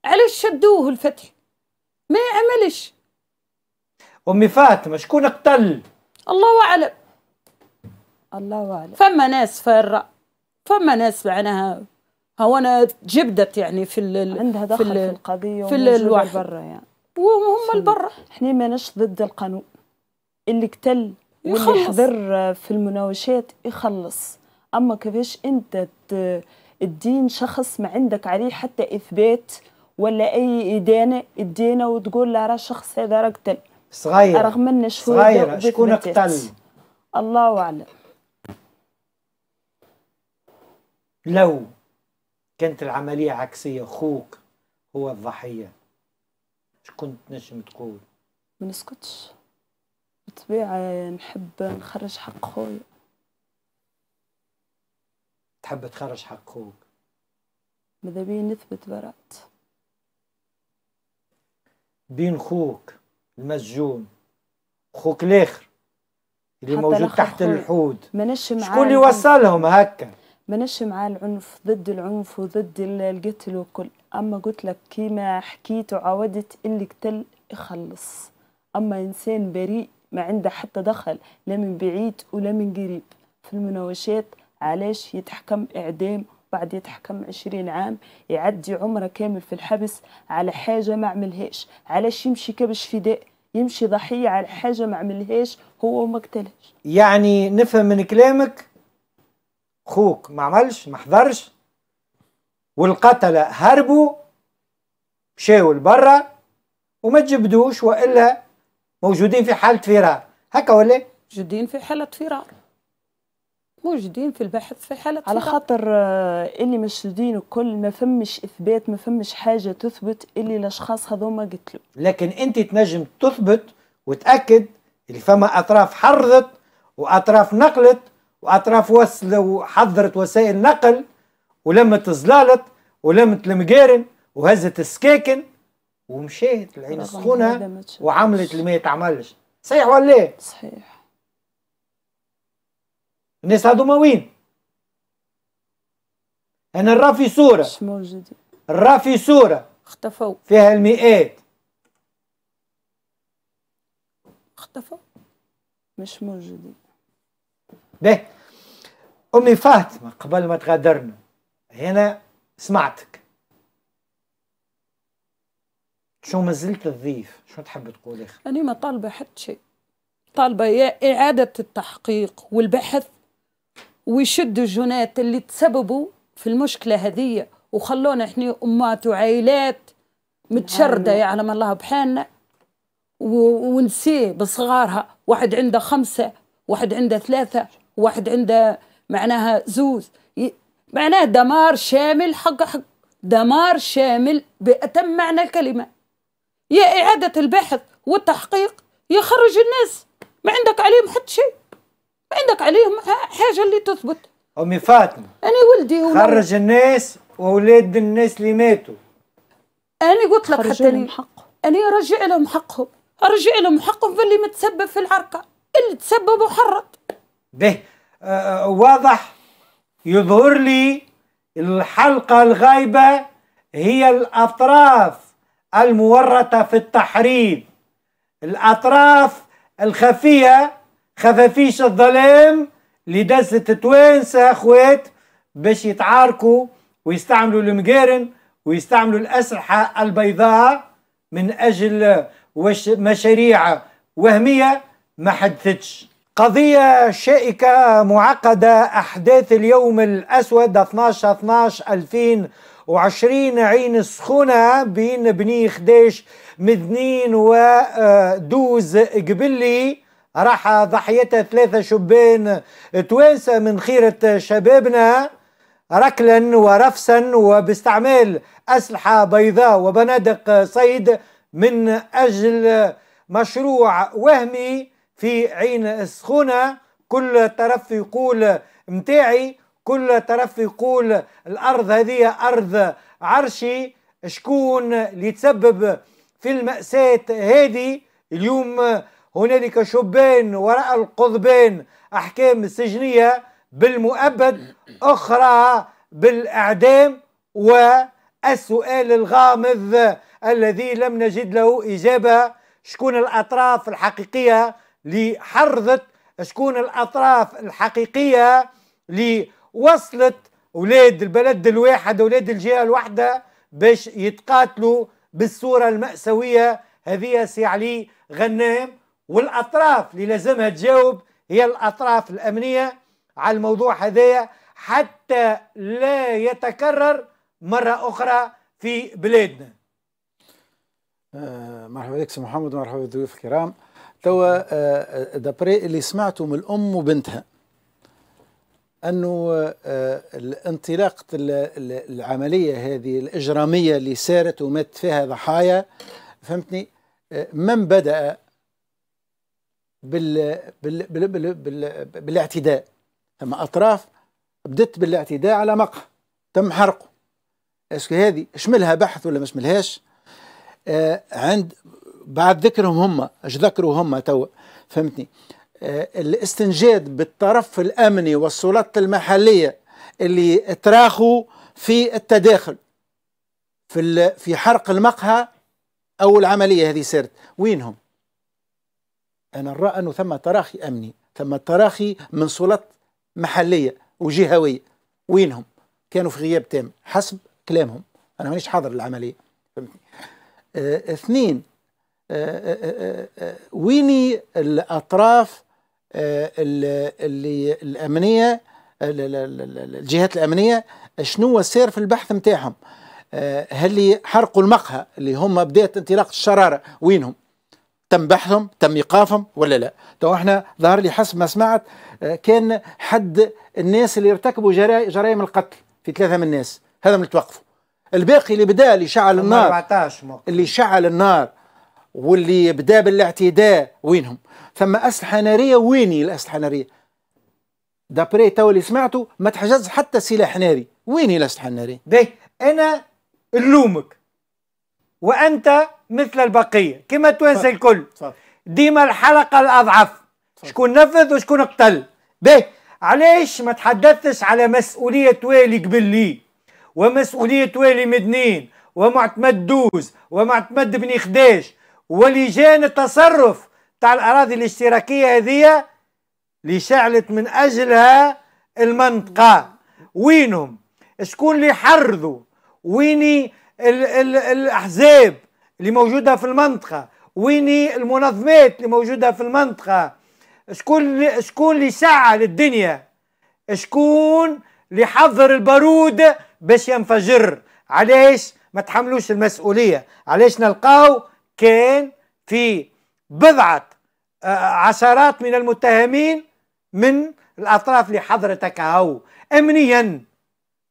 S2: علاش شدوه الفتح ما عملش
S1: امي فاطمه شكون قتل
S2: الله اعلم الله اعلم فما ناس فارة فما ناس معناها هو انا جبدت يعني في ال عندها دخل في, في القضيه في الواحد برا يعني
S3: وهم البرا احنا ماناش ضد القانون اللي قتل واللي حضر في المناوشات يخلص اما كيفاش انت تدين شخص ما عندك عليه حتى اثبات ولا اي ادانه ادينا وتقول له راه الشخص هذا راه قتل صغير رغم ان شهود شكون قتل الله اعلم
S1: لو كانت العمليه عكسيه خوك هو الضحيه شكون تنجم تقول
S3: ما نسكتش بطبيعه نحب نخرج حق
S1: خويا تحب تخرج حق خوك
S3: ماذا بيا نثبت براءتي
S1: بين خوك المسجون خوك الاخر اللي موجود تحت معاه
S3: شكون اللي وصلهم هكا ماناش مع العنف ضد العنف وضد القتل وكل اما قلت لك كيما حكيت وعودت اللي قتل يخلص اما انسان بريء ما عنده حتى دخل لا من بعيد ولا من قريب في المناوشات علاش يتحكم اعدام بعد يتحكم 20 عام يعدي عمره كامل في الحبس على حاجة ما عملهاش علاش يمشي كبش فداء يمشي ضحية على حاجة ما عملهاش هو وما قتلهاش
S1: يعني نفهم من كلامك خوك ما عملش ما حضرش والقتلة هربوا مشاو لبرا وما تجبدوش والا موجودين في حالة فرار هكا ولا؟ موجودين في حالة فرار
S3: موجودين في البحث في حالة على خاطر اللي آه، مشدودين الكل ما فمش اثبات ما فمش حاجه تثبت اللي الاشخاص هذوما قتلوا
S1: لكن انت تنجم تثبت وتاكد اللي فما اطراف حرضت واطراف نقلت واطراف وصل وحضرت وسائل نقل ولمت الزلالط ولمت المقارن وهزت السكاكن ومشيت العين السخونه وعملت اللي ما يتعملش صحيح ولا لا؟ إيه؟ صحيح الناس هذوما وين انا الرا في صوره مش موجودين الرا في صوره اختفوا فيها المئات اختفوا مش موجودين باهي امي فاطمه قبل ما تغادرنا هنا سمعتك شو ما زلت الضيف شو تحب تقول اخي
S2: انا ما طالبه حتى شيء طالبه يا اعاده التحقيق والبحث ويشدوا الجنات اللي تسببوا في المشكله هذية وخلونا احنا امات وعائلات متشرده أيوة. يعلم يعني الله بحالنا ونسيه بصغارها واحد عنده خمسه واحد عنده ثلاثه واحد عنده معناها زوز معناه دمار شامل حق حق دمار شامل بأتم معنى الكلمة يا إعادة البحث والتحقيق يخرج الناس ما عندك عليهم حتى شيء عندك عليهم حاجه اللي تثبت
S1: امي فاطمه
S2: انا ولدي هو خرج
S1: الناس واولاد الناس اللي ماتوا
S2: انا قلت لك حتى لهم حقهم انا رجع لهم حقهم رجع لهم حقهم في اللي متسبب في العركه اللي تسبب وحرض
S1: به آه،, آه واضح يظهر لي الحلقه الغايبه هي الاطراف المورطه في التحريض الاطراف الخفيه خفافيش الظلام اللي دست توانسة اخوات باش يتعاركوا ويستعملوا المقارن ويستعملوا الأسلحة البيضاء من أجل وش مشاريع وهمية ما حدثتش قضية شائكة معقدة أحداث اليوم الأسود 12 12 2020 عين السخونة بين بني خداش مدنين ودوز قبلي راح ضحيتها ثلاثة شبان توانسة من خيرة شبابنا ركلا ورفسا وباستعمال أسلحة بيضاء وبنادق صيد من أجل مشروع وهمي في عين السخونة كل طرف يقول متاعي كل طرف يقول الأرض هذه أرض عرشي شكون اللي تسبب في المأساة هذه اليوم هنالك شبان وراء القضبان أحكام سجنية بالمؤبد أخرى بالإعدام والسؤال الغامض الذي لم نجد له إجابة شكون الأطراف الحقيقية لحرضه شكون الأطراف الحقيقية لوصلت أولاد البلد الواحد أولاد الجهة الواحدة باش يتقاتلوا بالصورة المأساوية هذه سي علي غنام والاطراف اللي لازمها تجاوب هي الاطراف الامنيه على الموضوع هذايا حتى لا يتكرر مره اخرى في بلادنا.
S6: آه مرحبا بك سي محمد ومرحبا بالضيوف الكرام. توا آه, آه، دابري اللي سمعته من الام وبنتها انه آه انطلاقه العمليه هذه الاجراميه اللي سارت ومات فيها ضحايا فهمتني آه، من بدأ بال بال بال بال بال بالاعتداء اما اطراف بدت بالاعتداء على مقهى تم حرقه اسكو هذه شملها بحث ولا ما شملهاش آه عند بعد ذكرهم هم اش ذكروا هم توا فهمتني آه الاستنجاد بالطرف الامني والسلطات المحليه اللي تراخوا في التداخل في في حرق المقهى او العمليه هذه سرت وينهم انا نرى أنه ثم تراخي أمني ثم تراخي من سلطات محلية وجهوية وينهم كانوا في غياب تام حسب كلامهم أنا مانيش حاضر للعمليه فهمتني آه اثنين آه آه آه, آه،, آه، ويني الأطراف آه اللي الأمنية الجهات الأمنية شنو سير في البحث نتاعهم آه، هل حرقوا المقهى اللي هم بداية انطلاق الشرارة وينهم تم بحثهم تم ايقافهم ولا لا تو احنا ظهر لي حسب ما سمعت آه، كان حد الناس اللي ارتكبوا جرائم القتل في ثلاثه من الناس هذا من توقفوا الباقي اللي بدا اللي شعل النار 14 موقف. اللي شعل النار واللي بدا بالاعتداء وينهم ثم اسلحه ناريه ويني الاسلحه الناريه دابري تو اللي سمعته ما تحجز حتى سلاح ناري ويني الاسلحه الناريه باهي انا نلومك وانت مثل البقيه كما
S1: التوانسه الكل صح. ديما الحلقه الاضعف صح. شكون نفذ وشكون قتل به علاش ما تحدثتش على مسؤوليه والي قبل لي ومسؤوليه والي مدنين ومعتمد دوز ومعتمد بن خداش ولجان التصرف تاع الاراضي الاشتراكيه هذه اللي شعلت من اجلها المنطقه وينهم شكون اللي حرضوا ويني الـ الـ الاحزاب اللي موجوده في المنطقه وين المنظمات اللي موجوده في المنطقه شكون شكون اللي سعى للدنيا شكون اللي حضر البارود باش ينفجر علاش ما تحملوش المسؤوليه علاش نلقاو كان في بضعه آه، عشرات من المتهمين من
S6: الاطراف اللي حضرتك هاو امنيا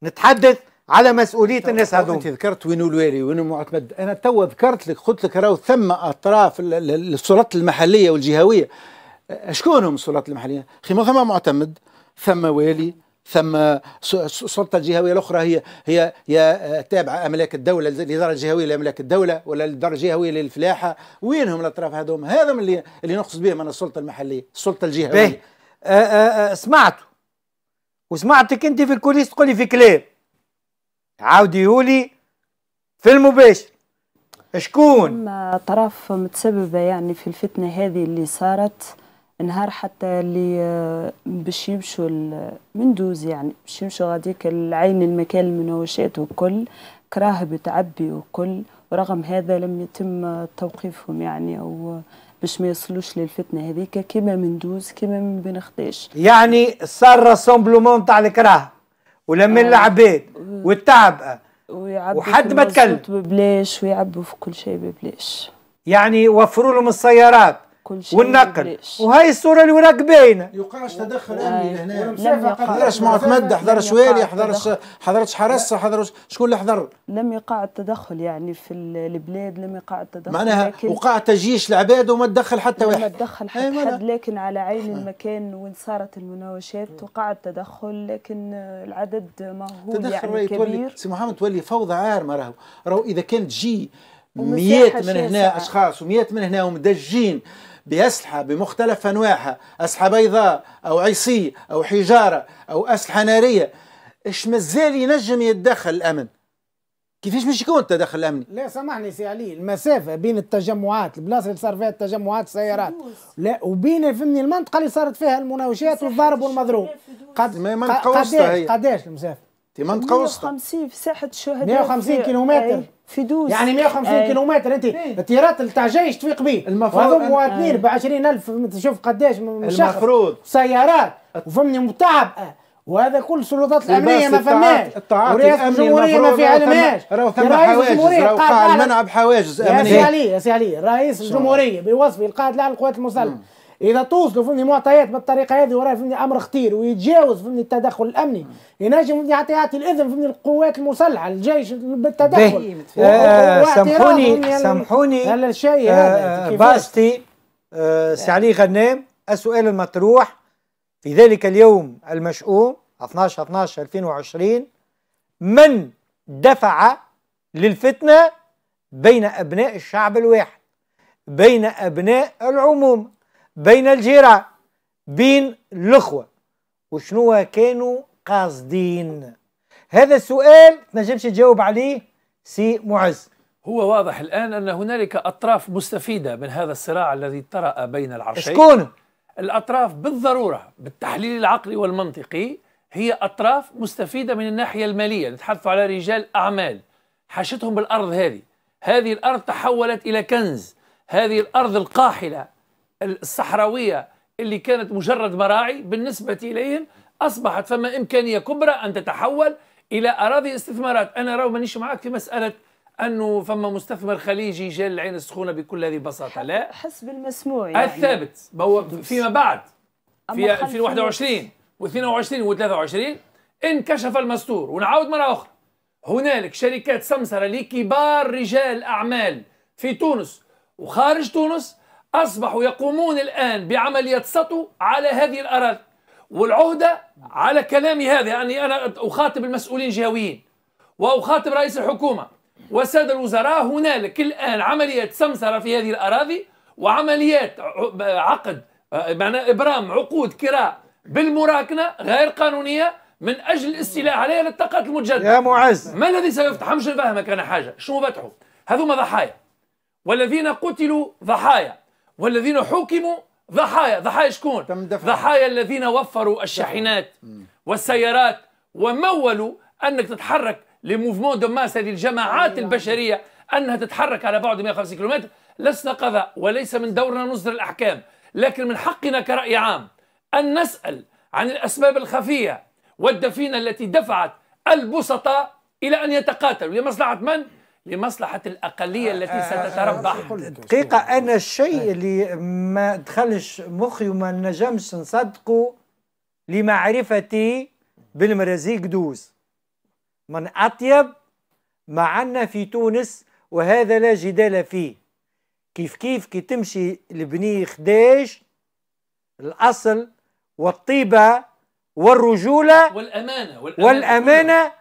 S6: نتحدث على مسؤوليه الناس هذو انت ذكرت وين الوالي وين المعتمد انا تو ذكرت لك قلت لك راهو ثم اطراف السلطات المحليه والجهويه شكون هم السلطات المحليه؟ خي ثم معتمد ثم والي ثم السلطه الجهويه الاخرى هي هي هي آه، تابعه املاك الدوله الاداره الجهويه لاملاك الدوله ولا الاداره الجهويه للفلاحه وين هم الاطراف هذوم هذا اللي اللي نقصد بهم انا السلطه المحليه السلطه الجهويه باهي آه، آه، سمعته وسمعتك انت في الكوليس تقول لي في كلام عاودي
S1: يولي في المباشر شكون؟
S3: طرف متسببه يعني في الفتنه هذه اللي صارت نهار حتى اللي آه، باش يمشوا دوز يعني باش يمشوا غاديك العين المكان المناوشات وكل كراهب تعبي وكل ورغم هذا لم يتم توقيفهم يعني او باش ما يصلوش للفتنه هذيك كيما مندوز كيما من بن
S1: يعني صار رسومبلومون تاع الكراهب ولما آه. العباد والتعب آه. وحد ما تكلم
S3: ببلاش ويعبوا في كل شيء ببلاش
S1: يعني وفروا
S6: لهم السيارات كل شيء والنقل وهي الصوره اللي وراك باينه يقاش تدخل امني لهنا حضرش ما تمدح حضرش والي حضرش حضرش حرس حضرش شكون اللي
S3: حضر لم يقع التدخل يعني في البلاد لم يقع التدخل معناها وقع
S6: تجيش العباد وما تدخل حتى واحد ما
S3: تدخل حتى حد لكن على عين المكان وين صارت المناوشات وقع التدخل لكن العدد مهول تدخل يعني كبير
S6: سي محمد تولي فوضى عارمه راهو راهو اذا كانت تجي مئات من هنا اشخاص ومئات من هنا ومدجين بأسلحة بمختلف أنواعها أسلحة بيضاء أو عيصية أو حجارة أو أسلحة نارية إش مازال ينجم يتدخل الأمن كيفاش مش يكون التدخل الامني؟
S5: لا سامحني سي علي المسافه بين التجمعات البلاصه اللي صار فيها التجمعات السيارات لا وبين فهمني المنطقه اللي صارت فيها المناوشات والضرب والمضروب قد منطقه وسطى هي قداش المسافه؟ دي منطقه وسطى 150 في ساحه الشهداء 150 كيلومتر في دوس يعني 150 أي. كيلومتر انت إيه. التيارات تاع جيش تفيق به المفروض هذو مواطنين ب 20000 شوف قداش المفروض سيارات وفهمني متعب وهذا كل السلطات الامنيه ما فماش ورئاسه الجمهوريه ما في ثم حواجز راهو قاعد المنع بحواجز امنيه يا سي علي يا سي علي رئيس الجمهوريه بوصفه القائد الاعلى للقوات المسلحه اذا توصلوا فهمني معطيات بالطريقه هذه وراه فهمني امر خطير ويتجاوز فهمني التدخل الامني ينجم فهمني يعطي الاذن فهمني القوات المسلحه الجيش بالتدخل آه سامحوني سامحوني الشيء آه هذا
S1: باستي آه سي علي غنام السؤال المطروح في ذلك اليوم المشؤوم 12 12 2020 من دفع للفتنه بين ابناء الشعب الواحد بين ابناء العموم بين الجيران بين الاخوه وشنو كانوا قاصدين هذا السؤال تنجمش تجاوب عليه سي معز
S4: هو واضح الان ان هنالك اطراف مستفيده من هذا الصراع الذي طرا بين العرشين شكون الاطراف بالضروره بالتحليل العقلي والمنطقي هي اطراف مستفيده من الناحيه الماليه نتحدث على رجال اعمال حاشتهم بالارض هذه هذه الارض تحولت الى كنز هذه الارض القاحله الصحراوية اللي كانت مجرد مراعي بالنسبة إليهم أصبحت فما إمكانية كبرى أن تتحول إلى أراضي استثمارات أنا راه مانيش معاك في مسألة انه فما مستثمر خليجي جا العين السخونه بكل هذه البساطه لا
S3: حسب المسموع يعني الثابت
S4: هو فيما بعد
S3: في 2021
S4: و22 و23 انكشف المستور ونعاود مره اخرى هنالك شركات سمسره لكبار رجال اعمال في تونس وخارج تونس أصبحوا يقومون الآن بعملية سطو على هذه الأراضي والعهدة على كلامي هذا يعني أنا أخاطب المسؤولين جهويين وأخاطب رئيس الحكومة والسادة الوزراء هنالك الآن عمليات سمسرة في هذه الأراضي وعمليات عقد معنى إبرام عقود كراء بالمراكنة غير قانونية من أجل الاستيلاء عليها للطاقات المتجددة يا معز ما الذي سيفتح مش نفهمك أنا حاجة شنو فتحوا هذوما ضحايا والذين قتلوا ضحايا والذين حكموا ضحايا ضحايا شكون ضحايا الذين وفروا الشاحنات والسيارات ومولوا انك تتحرك لموفمون دو ماس هذه الجماعات البشريه انها تتحرك على بعد 150 كيلومتر لسنا قضاء وليس من دورنا نصدر الاحكام لكن من حقنا كراي عام ان نسال عن الاسباب الخفيه والدفينه التي دفعت البسطاء الى ان يتقاتلوا لمصلحه من لمصلحة الأقلية آه، التي آه، آه، ستتربح
S1: دقيقة أنا الشيء اللي ما دخلش مخي وما نجمش نصدقه لمعرفتي بالمرازيق دوز من أطيب ما عنا في تونس وهذا لا جدال فيه كيف كيف كي تمشي لبني خداش الأصل والطيبة والرجولة
S4: والأمانة والأمانة, والأمانة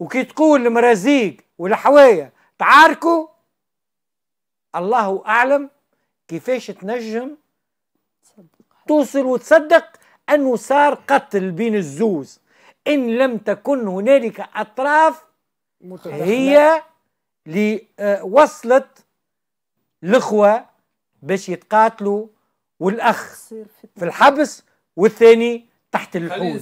S1: وكي تقول المرازيق والحوايا تعاركوا الله أعلم كيفاش تنجم توصل وتصدق أنه صار قتل بين الزوز إن لم تكن هنالك أطراف متدخلة. هي اللي وصلت الأخوة باش يتقاتلوا والأخ في الحبس والثاني تحت الحوض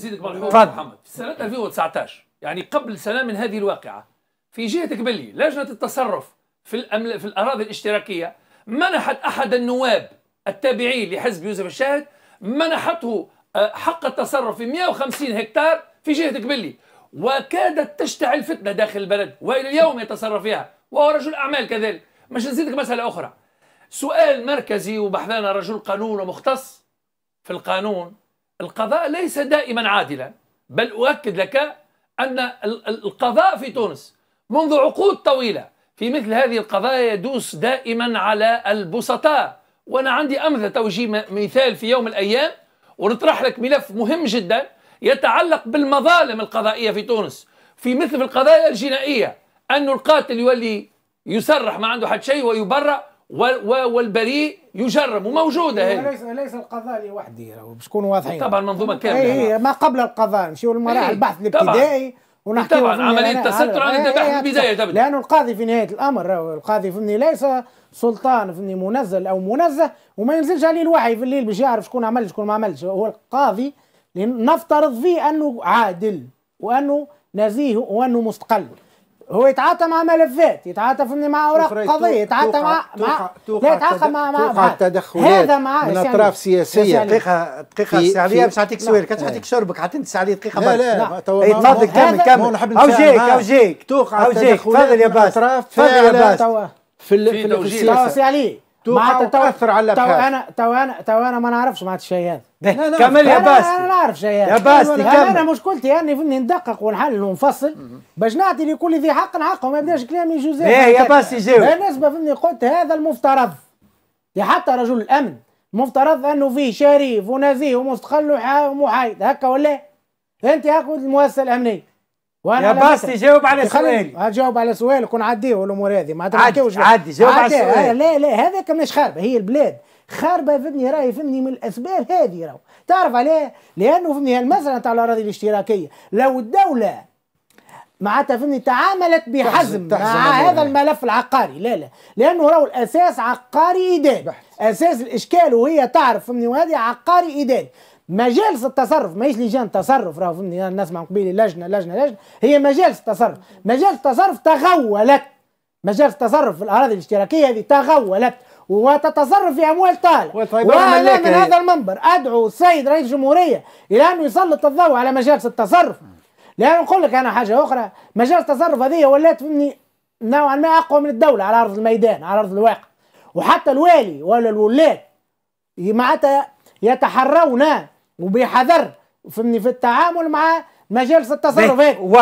S1: تفضل
S4: في سنة 2019 يعني قبل سنة من هذه الواقعة في جهة قبلي لجنة التصرف في, الأمل... في الأراضي الاشتراكية منحت أحد النواب التابعين لحزب يوسف الشاهد منحته آه، حق التصرف في 150 هكتار في جهة قبلي وكادت تشتعل فتنة داخل البلد وإلى اليوم يتصرف فيها وهو رجل أعمال كذلك مش نزيدك مسألة أخرى سؤال مركزي وبحثنا رجل قانون ومختص في القانون القضاء ليس دائما عادلا بل أؤكد لك أن القضاء في تونس منذ عقود طويلة في مثل هذه القضايا يدوس دائما على البسطاء وأنا عندي أمثلة توجيه مثال في يوم الأيام ونطرح لك ملف مهم جدا يتعلق بالمظالم القضائية في تونس في مثل في القضايا الجنائية أن القاتل يولي يسرح ما عنده حد شيء ويبرأ والبريء
S5: يجرم وموجوده هي ليس ليس القضاء لوحده باش نكونوا واضحين طبعا منظومه إيه، كامله اي ما قبل القضاء نمشيو للمراحل إيه، البحث الابتدائي ونحكي طبعا عمليه تستر عن الذبائح من البدايه تبدا لانه القاضي في نهايه الامر القاضي فهمني ليس سلطان فهمني منزل او منزه وما ينزلش عليه الوحي في الليل باش يعرف شكون عمل شكون ما عملش هو القاضي نفترض فيه انه عادل وانه نزيه وانه مستقل هو يتعاطى مع ملفات يتعاطى فهمني مع اوراق قضيه يتعاطى مع مع لا يتعاطى مع مع التدخلات هذا مع من اطراف سياسيه دقيقه دقيقه سي عليا باش
S1: نعطيك سؤال كنت نعطيك شربك
S6: عطيني تسع عليه
S5: دقيقه لا لا إيه، تفضل كمل كمل او جيك او جيك توقع او جيك تفضل يا
S6: باس تفضل يا باس في في السياسه
S5: مع تأثر على الابحاث تو انا تو انا تو انا ما نعرفش مع الشيء هذا كمل يا باسل انا نعرف شيء يا باسل أيوة، كمل انا مشكلتي اني فهمني ندقق ونحلل ونفصل باش نعطي لكل ذي حق حقه ما يبداش كلامي جوزيف ايه يا باسل جاوب بالنسبه فهمني قلت هذا المفترض حتى رجل الامن مفترض انه فيه شريف ونزيه ومستقل ومحايد هكا ولا انت هكا المؤسسه الامنيه
S1: وانا يا باسل جاوب على سؤالي
S5: جاوب على سؤالك ونعديه الامور هذه ما تعديوش عدي جاوب على سؤالي لا لا هذاك مش خارب هي البلاد خاربه فهمني راهي فهمني من الاسباب هذه راهو تعرف علاه لانه فهمني المساله تاع الاراضي الاشتراكيه لو الدوله معناتها فهمني تعاملت بحزم تحزم مع هذا الملف العقاري لا لا لانه راهو الاساس عقاري اداري اساس الاشكال وهي تعرف فهمني وهذه عقاري اداري مجالس التصرف ماهيش لجان تصرف راهو فهمني نسمع قبيل لجنه لجنه لجنه هي مجالس التصرف مجالس التصرف تغولت مجالس التصرف في الاراضي الاشتراكيه هذه تغولت وتتصرف في اموال طالع وانا من هذا المنبر ادعو السيد رئيس الجمهوريه الى انه يسلط الضوء على مجالس التصرف لان نقول لك انا حاجه اخرى مجالس التصرف هذه ولات مني نوعا ما اقوى من الدوله على ارض الميدان على ارض الواقع وحتى الوالي ولا الولاد معناتها يتحرون وبحذر فهمني في التعامل مع مجالس التصرف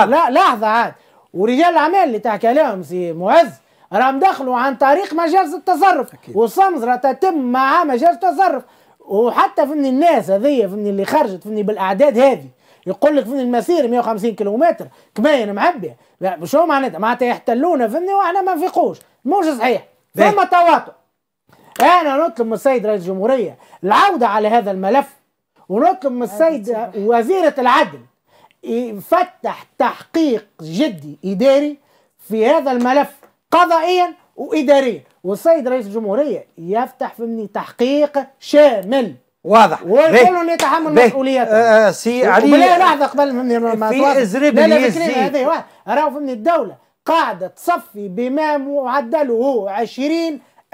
S5: لا لحظه عاد ورجال الاعمال اللي تحكي عليهم سي معز راهم دخلوا عن طريق مجالس التصرف أكيد. تتم مع مجالس التصرف وحتى فهمني الناس هذيا فهمني اللي خرجت فهمني بالاعداد هذه يقول لك فهمني المسير 150 كيلومتر كماين معبيه شو معناتها معناتها يحتلونا فهمني واحنا ما نفيقوش موش صحيح ثم تواطؤ انا نطلب من السيد رئيس الجمهوريه العوده على هذا الملف ونطلب من السيد وزيره العدل يفتح تحقيق جدي اداري في هذا الملف قضائيا واداريا والسيد رئيس الجمهوريه يفتح فمني تحقيق شامل واضح والكل يتحمل مسؤوليته آه،, آه سي علي بلا لحظه قبل ما في ازرب لا لا راهو فهمني الدوله قاعده تصفي بما معدله 20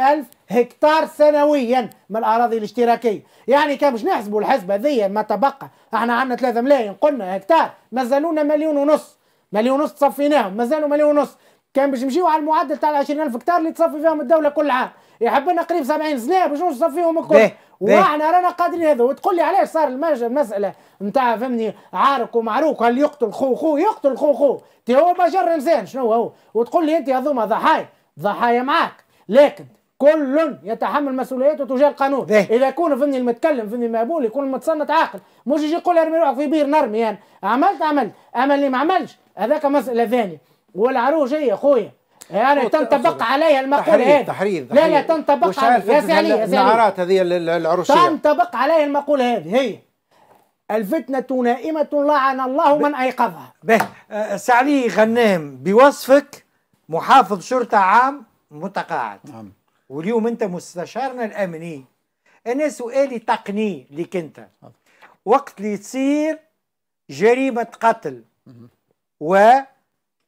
S5: ألف هكتار سنويا من الأراضي الاشتراكية يعني كان باش نحسبوا الحسبة ذي ما تبقى احنا عندنا 3 ملايين قلنا هكتار مازالونا مليون ونص مليون ونص تصفيناهم مازالوا مليون ونص كان باش نمشيو على المعدل تاع 20000 هكتار اللي تصفي فيهم الدوله كل عام يحب لنا قريب 70 سنه باش نصفيهم الكل واحنا رانا قادرين هذا وتقول لي علاش صار المساله نتاع فهمني عارك ومعروك هل يقتل خو خو يقتل خو خو تي هو بشر انسان شنو هو وتقول لي انت هذوما ضحايا ضحايا معاك لكن كل يتحمل مسؤوليته تجاه القانون ده. اذا يكون فهمني المتكلم فهمني مقبول يكون المتصنت عاقل مش يجي يقول ارمي روحك في بير نرمي يعني عملت عملت اما اللي ما عملش هذاك مساله ثانيه والعروج هي خويا يعني تنطبق عليها المقولة هذه تحرير. لا لا تنطبق عليها يا علي النعرات
S6: هذه العروشية
S5: تنطبق عليها المقولة هذه هي الفتنة نائمة لعن الله من أيقظها به أه، سعلي غنام بوصفك
S1: محافظ شرطة عام متقاعد نعم واليوم أنت مستشارنا الأمني أنا سؤالي تقني لك أنت نعم. وقت اللي تصير جريمة قتل و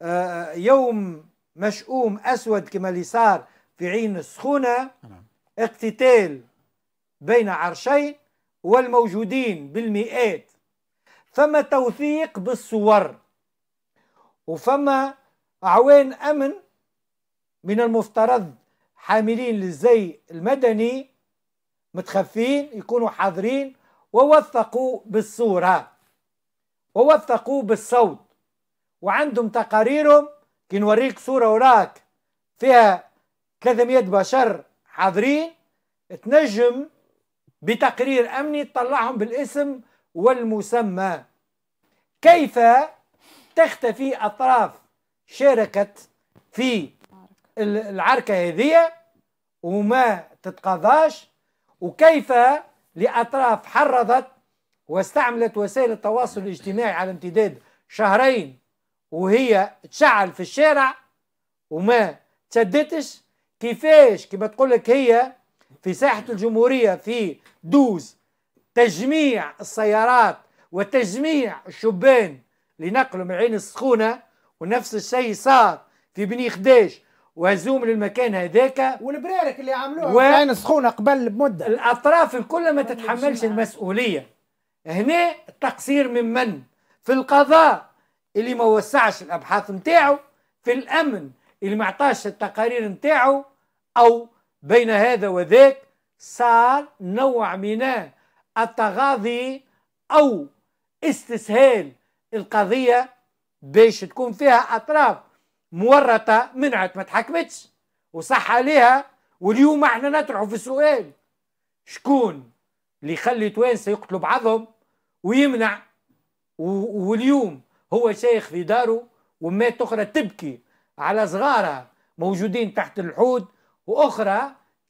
S1: آه، آه، يوم مشؤوم أسود كما اللي صار في عين السخونة نعم. اقتتال بين عرشين والموجودين بالمئات فما توثيق بالصور وفما أعوان أمن من المفترض حاملين للزي المدني متخفين يكونوا حاضرين ووثقوا بالصورة ووثقوا بالصوت وعندهم تقاريرهم كي نوريك صوره وراك فيها 300 بشر حاضرين تنجم بتقرير امني تطلعهم بالاسم والمسمى كيف تختفي اطراف شاركت في العركه هذه وما تتقاضاش وكيف لاطراف حرضت واستعملت وسائل التواصل الاجتماعي على امتداد شهرين وهي تشعل في الشارع وما تشدتش كيفاش كما تقول لك هي في ساحة الجمهورية في دوز تجميع السيارات وتجميع الشبان لنقلوا من عين السخونة ونفس الشيء صار في بني خداش وهزوم للمكان هذاك
S5: والبرارك اللي عملوها و... عين السخونة
S1: قبل بمدة الأطراف الكل ما تتحملش المسؤولية هنا التقصير من من؟ في القضاء اللي ما وسعش الابحاث نتاعو في الامن اللي ما عطاش التقارير نتاعو او بين هذا وذاك صار نوع من التغاضي او استسهال القضيه باش تكون فيها اطراف مورطه منعت ما تحكمتش وصح عليها واليوم احنا نطرحوا في السؤال شكون اللي يخلي توانسه يقتلوا بعضهم ويمنع واليوم هو شيخ في داره ومات أخرى تبكي على صغارها موجودين تحت الحوض وأخرى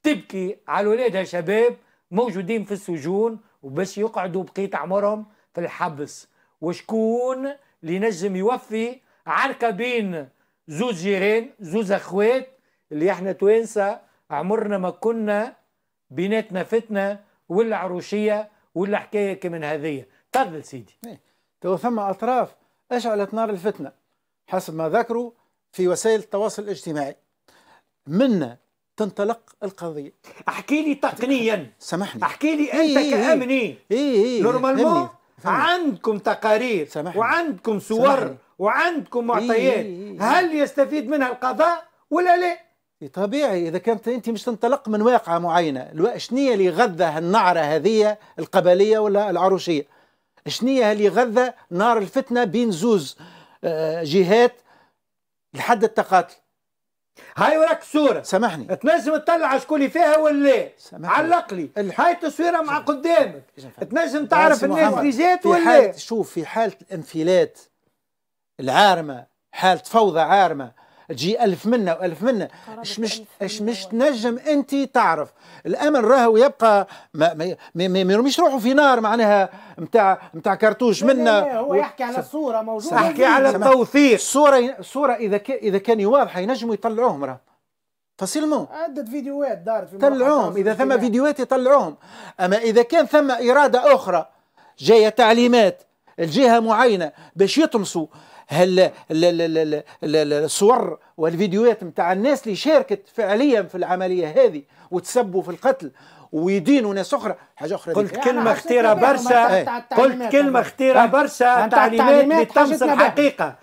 S1: تبكي على أولادها شباب موجودين في السجون وباش يقعدوا بقيت عمرهم في الحبس وشكون اللي نجم يوفي عركة بين زوج جيران زوج أخوات اللي احنا توانسة عمرنا ما كنا بيناتنا
S6: فتنة ولا عروشية ولا حكاية كمن هذية تفضل سيدي إيه. تو ثم أطراف أشعلت نار الفتنة حسب ما ذكروا في وسائل التواصل الاجتماعي منا تنطلق القضية احكي لي تقنيا سامحني احكي لي إيه، أنت إيه كأمني إيه إيه, إيه، نورمالمون عندكم
S1: تقارير
S6: سمحني. وعندكم صور سمحني. وعندكم إيه، معطيات إيه هل يستفيد منها القضاء ولا لا؟ طبيعي اذا كانت انت مش تنطلق من واقعه معينه شنو اللي غذى النعره هذه القبليه ولا العروشيه شنية اللي غذى نار الفتنة بين زوز آه، جهات لحد التقاتل هاي وراك الصورة سامحني تنجم تطلع شكون اللي فيها ولا سامحني علق
S1: لي هاي التصويرة مع قدامك
S6: تنجم تعرف الناس اللي جات ولا شوف في حالة الانفلات العارمة حالة فوضى عارمة تجي ألف منا وألف منا اش مش اش مش تنجم أنت تعرف الأمل راهو يبقى ما ما ما يرميش روحه في نار معناها نتاع نتاع كرتوش منا هو يحكي على الصورة
S5: موجودة يحكي على التوثيق
S6: الصورة الصورة إذا إذا كان واضحة ينجموا يطلعوهم راهو فاسيلمون
S5: عدة فيديوهات دارت في طلعوهم إذا ثم
S6: فيديوهات يطلعوهم أما إذا كان ثم إرادة أخرى جاية تعليمات الجهة معينة باش يطمسوا هل الصور والفيديوهات نتاع الناس اللي شاركت فعليا في العمليه هذه وتسبوا في القتل ويدينوا ناس اخرى حاجه اخرى قلت كلمه خطيره برشا قلت كلمه خطيره برشا تعليمات بتمس الحقيقه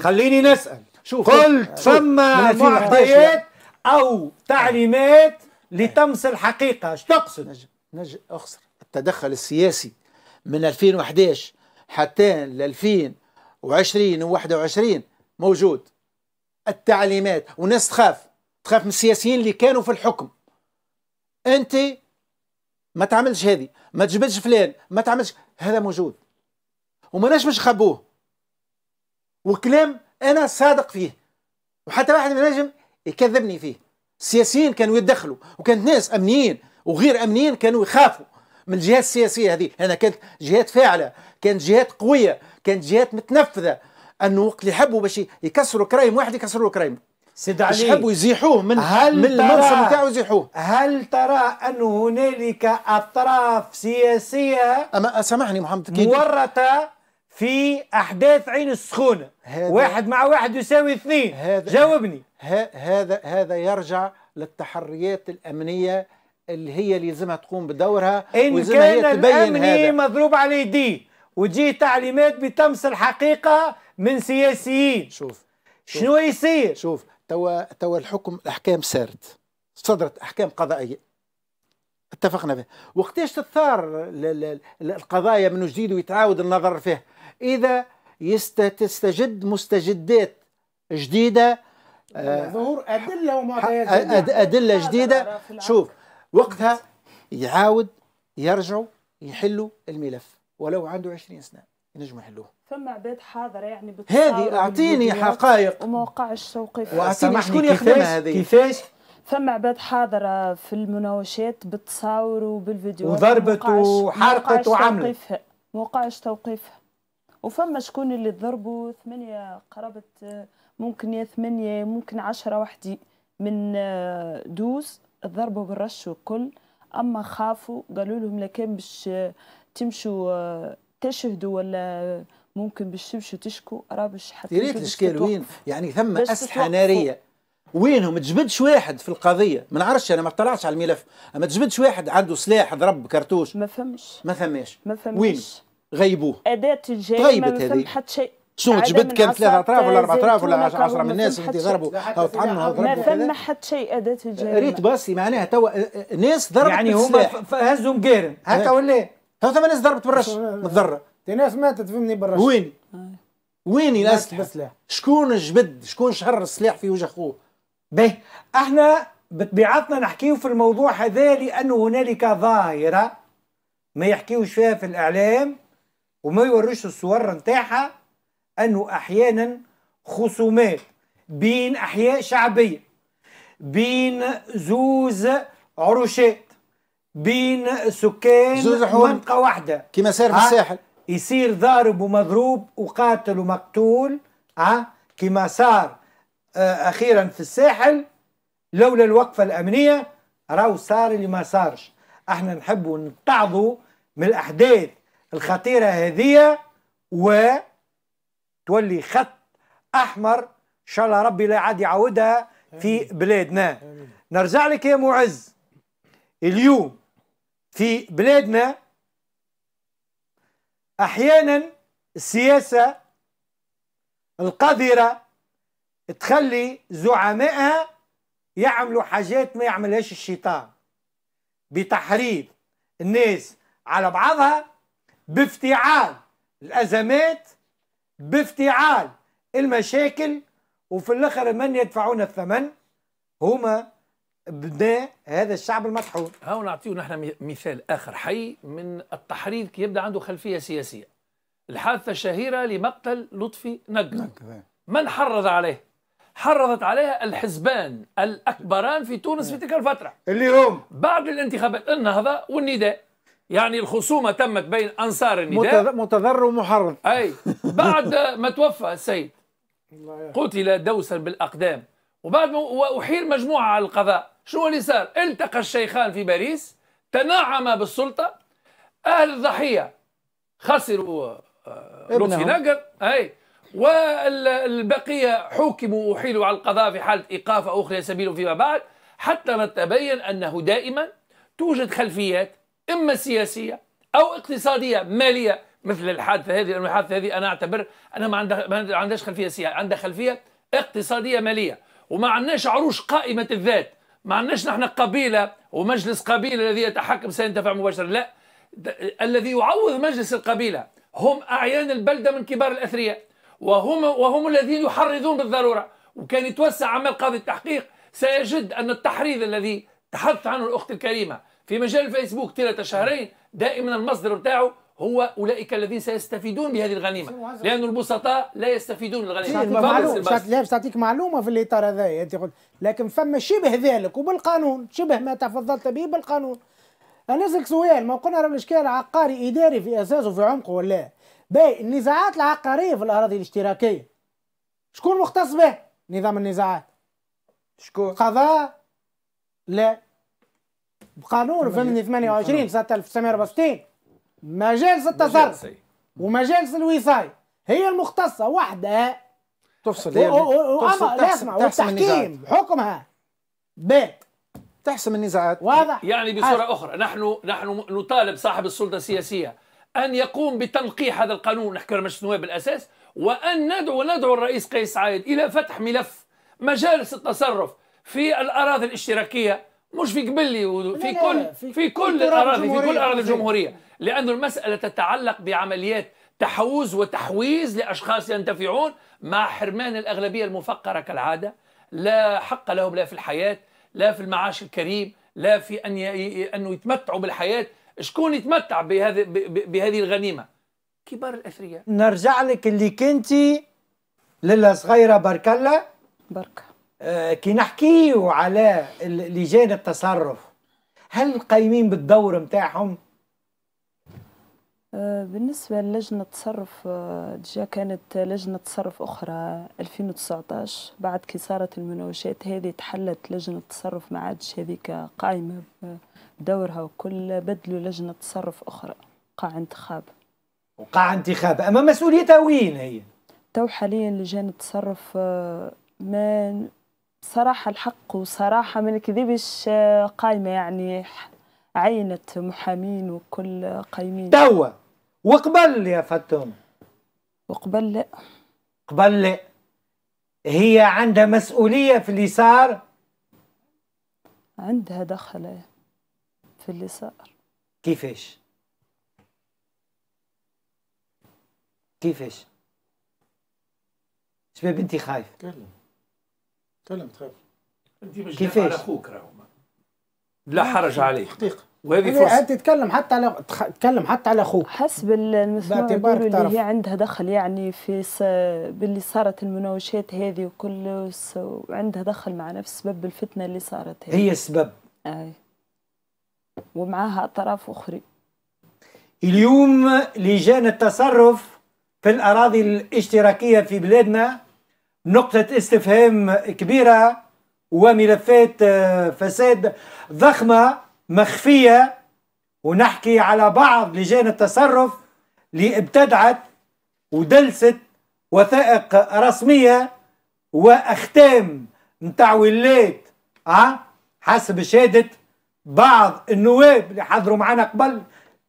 S6: خليني نسال شوف قلت
S1: فما معطيات
S6: او تعليمات لتمس الحقيقه اش تقصد نجم نجم اخسر التدخل السياسي من 2011 حتى ل 2000 و20 و21 موجود التعليمات والناس تخاف تخاف من السياسيين اللي كانوا في الحكم انت ما تعملش هذه ما تجبدش فلان ما تعملش هذا موجود ناش مش خبوه وكلام انا صادق فيه وحتى واحد من نجم يكذبني فيه السياسيين كانوا يدخلوا وكانت ناس امنيين وغير امنيين كانوا يخافوا من الجهات السياسيه هذه انا كانت جهات فاعله كانت جهات قويه كانت جهات متنفذه انه وقت اللي يحبوا باش يكسروا كرايم واحد يكسروا كريم سيد علي يحبوا يزيحوه من هل من المنصب نتاعو يزيحوه هل ترى انه هنالك اطراف سياسيه أما سامحني محمد كيدي مورطه في احداث عين السخونه واحد مع واحد يساوي اثنين هذا جاوبني هذا هذا يرجع للتحريات الامنيه اللي هي اللي لازمها تقوم بدورها ان كان الامني هذا. مضروب على يديه وتجي تعليمات بتمس الحقيقه من سياسيين شوف شنو يصير شوف توا توا الحكم الاحكام سارت صدرت احكام قضائيه اتفقنا به وقتاش تثار القضايا من جديد ويتعاود النظر فيها اذا تستجد مستجدات جديده آه، ظهور
S5: ادله ومعطيات ادله جديده
S6: شوف وقتها يعاود يرجعوا يحلوا الملف ولو عنده 20 سنه ينجم يحلوه
S3: ثم عباد حاضره يعني هذه اعطيني حقائق
S6: وموقع الشوقي واعطيني شكون يخدم هذه كيفاش
S3: ثم عباد حاضرة في المناوشات بالتصاور وبالفيديو وضربت وحرقت وعملت موقعش توقيفها وفما شكون اللي ضربوا ثمانية قرابة ممكن يا ثمانية ممكن عشرة وحدي من آه، دوز ضربوا بالرش وكل أما خافوا قالوا لهم لكن باش تمشوا آه، تشهدوا ولا ممكن باش تمشوا تشكوا راه باش حتى يا ريت الاشكال وين
S6: يعني ثم اسلحه ناريه وينهم تجبدش واحد في القضيه ما نعرفش انا ما طلعتش على الملف اما تجبدش واحد عنده سلاح ضرب كرتوش ما فهمش ما فهمش ما فهمش وين غيبوه اداه الجريمه ما فهم
S3: حتى شيء شنو تجبد كان ثلاثة أطراف ولا أربعة أطراف ولا 10 من الناس اللي ضربوا أو طعنوا أو ضربوا ما فما حتى شيء أداة الجريمة ريت
S6: باسي معناها توا آه، آه، ناس ضربوا يعني هما هزوا مقارن هكا ولا إيه؟ تو ثمان ناس ضربت برشا متضرة تي ناس ماتت فهمني برشا وين؟ آه. وين وين الاسلحه بسلاح. شكون جبد شكون شهر السلاح في وجه اخوه به احنا بطبيعتنا نحكيو في الموضوع هذا لانه
S1: هنالك ظاهره ما يحكيوش فيها في الاعلام وما يوروش الصور نتاعها انه احيانا خصومات بين احياء شعبيه بين زوز عروشات بين سكان منطقه واحده كما صار في الساحل يصير ضارب ومضروب وقاتل ومقتول ها كما صار آه، اخيرا في الساحل لولا الوقفه الامنيه راهو صار اللي ما صارش احنا نحبوا نتعظوا من الاحداث الخطيره هذه و تولي خط احمر ان شاء الله ربي لا عاد يعودها في بلادنا نرجع لك يا معز اليوم في بلادنا احيانا السياسه القذره تخلي زعمائها يعملوا حاجات ما يعملهاش الشيطان بتحريض الناس على بعضها بافتعال الازمات بافتعال المشاكل وفي الاخر من يدفعون الثمن هما بناء هذا الشعب المطحون ها نعطيه
S4: نحن مثال اخر حي من التحريض كي يبدا عنده خلفيه سياسيه الحادثه الشهيره لمقتل لطفي نقد من حرض عليه حرضت عليها الحزبان الاكبران في تونس في تلك الفتره اللي هم بعد الانتخابات النهضه والنداء يعني الخصومه تمت بين انصار النداء
S6: متضرر ومحرض اي
S4: بعد ما توفى السيد قتل دوسا بالاقدام وبعد ما أحيل مجموعة على القضاء شو اللي صار التقى الشيخان في باريس تناعم بالسلطة أهل الضحية خسروا آه، آه، لطفي نقر أي والبقية حوكموا وأحيلوا على القضاء في حالة إيقاف أو أخرى سبيل فيما بعد حتى نتبين أنه دائما توجد خلفيات إما سياسية أو اقتصادية مالية مثل الحادثة هذه الحادثة هذه أنا أعتبر أنها ما عندها ما عندهاش خلفية سياسية عندها خلفية اقتصادية مالية وما عندناش عروش قائمة الذات ما عندناش نحن قبيلة ومجلس قبيلة الذي يتحكم سينتفع مباشرة لا الذي يعوض مجلس القبيلة هم أعيان البلدة من كبار الأثرياء وهم وهم الذين يحرضون بالضرورة وكان يتوسع عمل قاضي التحقيق سيجد أن التحريض الذي تحدث عنه الأخت الكريمة في مجال الفيسبوك طيلة شهرين دائما المصدر بتاعه هو اولئك الذين سيستفيدون بهذه الغنيمه لان البسطاء لا يستفيدون الغنيمه
S5: لا بس تعطيك معلومه في الاطار هذا انت قلت لكن فما شبه ذلك وبالقانون شبه ما تفضلت به بالقانون انا اسالك سؤال ما قلنا راه الاشكال عقاري اداري في اساسه في عمقه ولا باي النزاعات العقاريه في الاراضي الاشتراكيه شكون مختص به نظام النزاعات شكون قضاء لا بقانون فهمني 28 سنه 1964 مجالس التصرف ومجالس الوصاية هي المختصة وحدها تفصل هي تفصل لا اسمع والتحكيم حكمها بات تحسم النزاعات واضح
S4: يعني بصورة أخرى نحن نحن نطالب صاحب السلطة السياسية أن يقوم بتنقيح هذا القانون نحكي على مجلس النواب بالأساس وأن ندعو ندعو الرئيس قيس سعيد إلى فتح ملف مجالس التصرف في الأراضي الاشتراكية مش في قبلي وفي كل في, في كل الاراضي في كل اراضي الجمهوريه لأن المساله تتعلق بعمليات تحوز وتحويز لاشخاص ينتفعون مع حرمان الاغلبيه المفقره كالعاده لا حق لهم لا في الحياه لا في المعاش الكريم لا في ان ي... انه يتمتعوا بالحياه شكون يتمتع بهذه بهذه الغنيمه كبار الاثرياء
S1: نرجع لك اللي كنتي للا صغيره بركله بركه آه، كي نحكيو على لجان التصرف هل قايمين بالدور نتاعهم
S3: آه، بالنسبة للجنة التصرف آه، جا كانت لجنة تصرف أخرى 2019 بعد كي صارت المناوشات هذه تحلت لجنة التصرف ما عادش هذيك قائمة بدورها وكل بدلوا لجنة تصرف أخرى قاع انتخاب
S1: وقاع انتخاب أما مسؤوليتها وين هي؟
S3: تو حاليا لجان التصرف ما صراحة الحق وصراحة ما نكذبش آه، قايمة يعني عينة محامين وكل قايمين
S1: توا وقبل يا فتون وقبل لا قبل لا هي عندها مسؤولية في اللي صار عندها دخل في اللي صار كيفاش كيفاش شباب انت خايف تكلم تلا ما انت مش على اخوك
S4: لا حرج عليه حقيقة وهذه
S5: فرصة تتكلم حتى على تتكلم حتى على اخوك حسب المسمار اللي هي عندها
S3: دخل يعني في س... باللي صارت المناوشات هذه وكل س... وعندها دخل مع نفس سبب الفتنة اللي صارت هذه هي السبب اي ومعاها اطراف اخرى
S1: اليوم لجان التصرف في الأراضي الاشتراكية في بلادنا نقطة استفهام كبيرة وملفات آه، فساد ضخمة مخفية ونحكي على بعض لجان التصرف اللي ابتدعت ودلست وثائق رسمية وأختام نتاع ولات آه، حسب شهادة بعض النواب اللي حضروا معنا قبل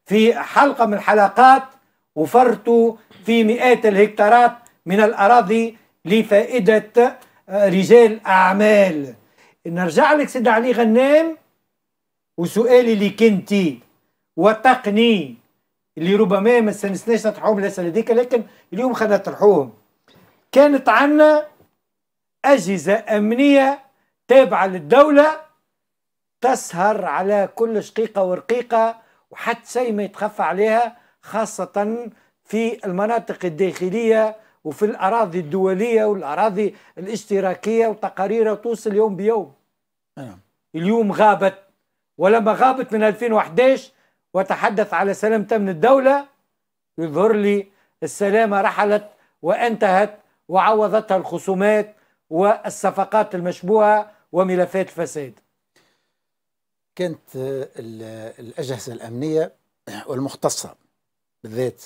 S1: في حلقة من الحلقات وفرتوا في مئات الهكتارات من الأراضي لفائدة آه، رجال أعمال نرجع لك سيد علي غنام وسؤالي لك أنت وتقني اللي ربما ما سنسناش نطرحوهم الأسئلة هذيك لكن اليوم خلينا نطرحوهم كانت عنا أجهزة أمنية تابعة للدولة تسهر على كل شقيقة ورقيقة وحتى شيء ما يتخفى عليها خاصة في المناطق الداخلية وفي الأراضي الدولية والأراضي الاشتراكية وتقاريرها توصل يوم بيوم نعم. اليوم غابت ولما غابت من 2011 وتحدث على سلام من الدولة يظهر لي السلامة رحلت وانتهت وعوضتها الخصومات والصفقات
S6: المشبوهة وملفات الفساد كانت الأجهزة الأمنية والمختصة بالذات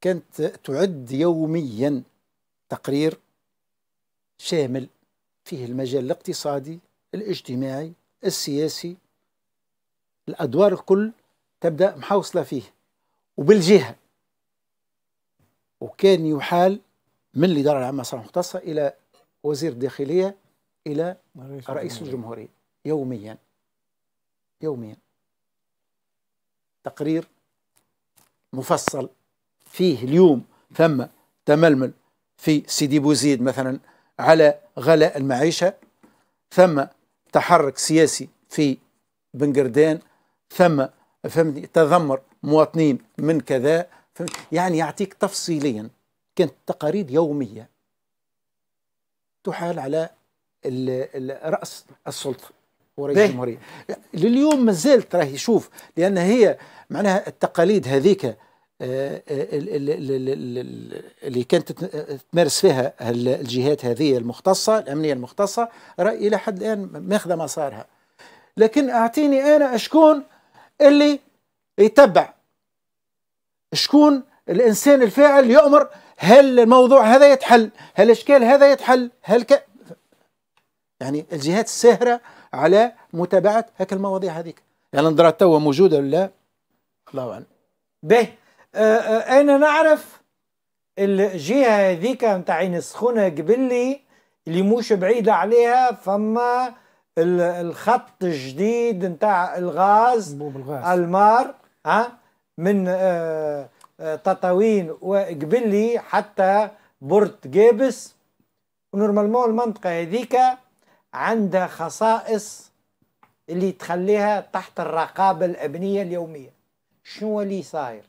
S6: كانت تعد يوميا تقرير شامل فيه المجال الاقتصادي الاجتماعي السياسي الأدوار الكل تبدأ محوصلة فيه وبالجهة وكان يحال من الإدارة العامة صار مختصه إلى وزير الداخلية إلى رئيس الجمهورية يوميا يوميا تقرير مفصل فيه اليوم ثم تململ في سيدي بوزيد مثلا على غلاء المعيشة ثم تحرك سياسي في بنقردان ثم فهمتني تذمر مواطنين من كذا فهمتني يعني يعطيك تفصيليا كانت تقارير يومية تحال على رأس السلطة ورئيس الجمهورية لليوم مازال راهي يشوف لأن هي معناها التقاليد هذيك آه، آه، اللي كانت تمارس فيها الجهات هذه المختصة الأمنية المختصة إلى حد الآن ماخذة مسارها لكن أعطيني أنا أشكون اللي يتبع شكون الإنسان الفاعل يؤمر هل الموضوع هذا يتحل هل الإشكال هذا يتحل هل ك... يعني الجهات الساهرة على متابعة هكا المواضيع هذيك يعني نظرات توا موجودة ولا لا الله أعلم به أنا نعرف
S1: الجهة هذيك متاع السخونه قبلي اللي مش بعيدة عليها فما الخط الجديد نتاع الغاز المار ها من آه، آه، تطاوين وقبلي حتى بورت جيبس ونورمالمون المنطقة هذيك عندها خصائص اللي تخليها تحت الرقابة الأبنية اليومية شنو اللي صاير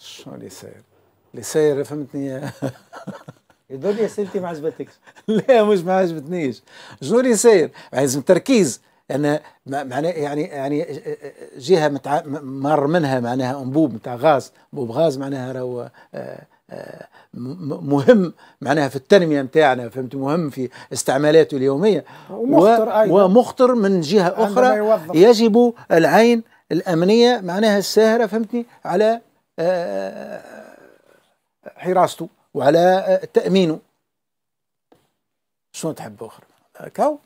S6: شنو اللي صاير؟ اللي صاير فهمتني يدور لي اسئلتي ما عجبتكش لا مش ما عجبتنيش شنو اللي صاير؟ يعني لازم تركيز انا يعني معناها يعني يعني جهه متع... مر منها معناها انبوب نتاع غاز انبوب غاز معناها راهو آه، آه، مهم معناها في التنميه نتاعنا فهمت مهم في استعمالاته اليوميه ومخطر و... أيضا. ومخطر من جهه اخرى يجب العين الامنيه معناها الساهره فهمتني على حراسته وعلى آه، تامينه شنو تحب اخر كاو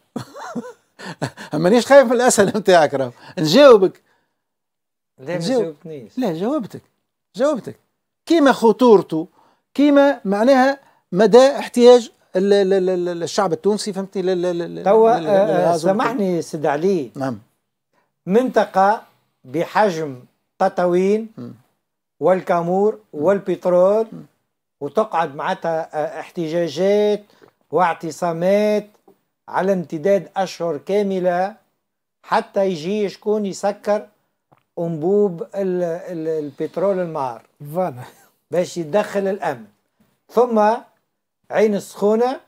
S6: مانيش خايف من الاسئله نتاعك راه نجاوبك لا ما جاوبتنيش لا جاوبتك جاوبتك كيما خطورته كيما معناها مدى احتياج الشعب التونسي فهمتني توا سامحني سيد علي
S1: نعم منطقه بحجم قطوين والكامور والبترول وتقعد معناتها آه، احتجاجات واعتصامات على امتداد أشهر كاملة حتى يجي شكون يسكر أنبوب البترول المار باش يدخل الأمن ثم عين السخونة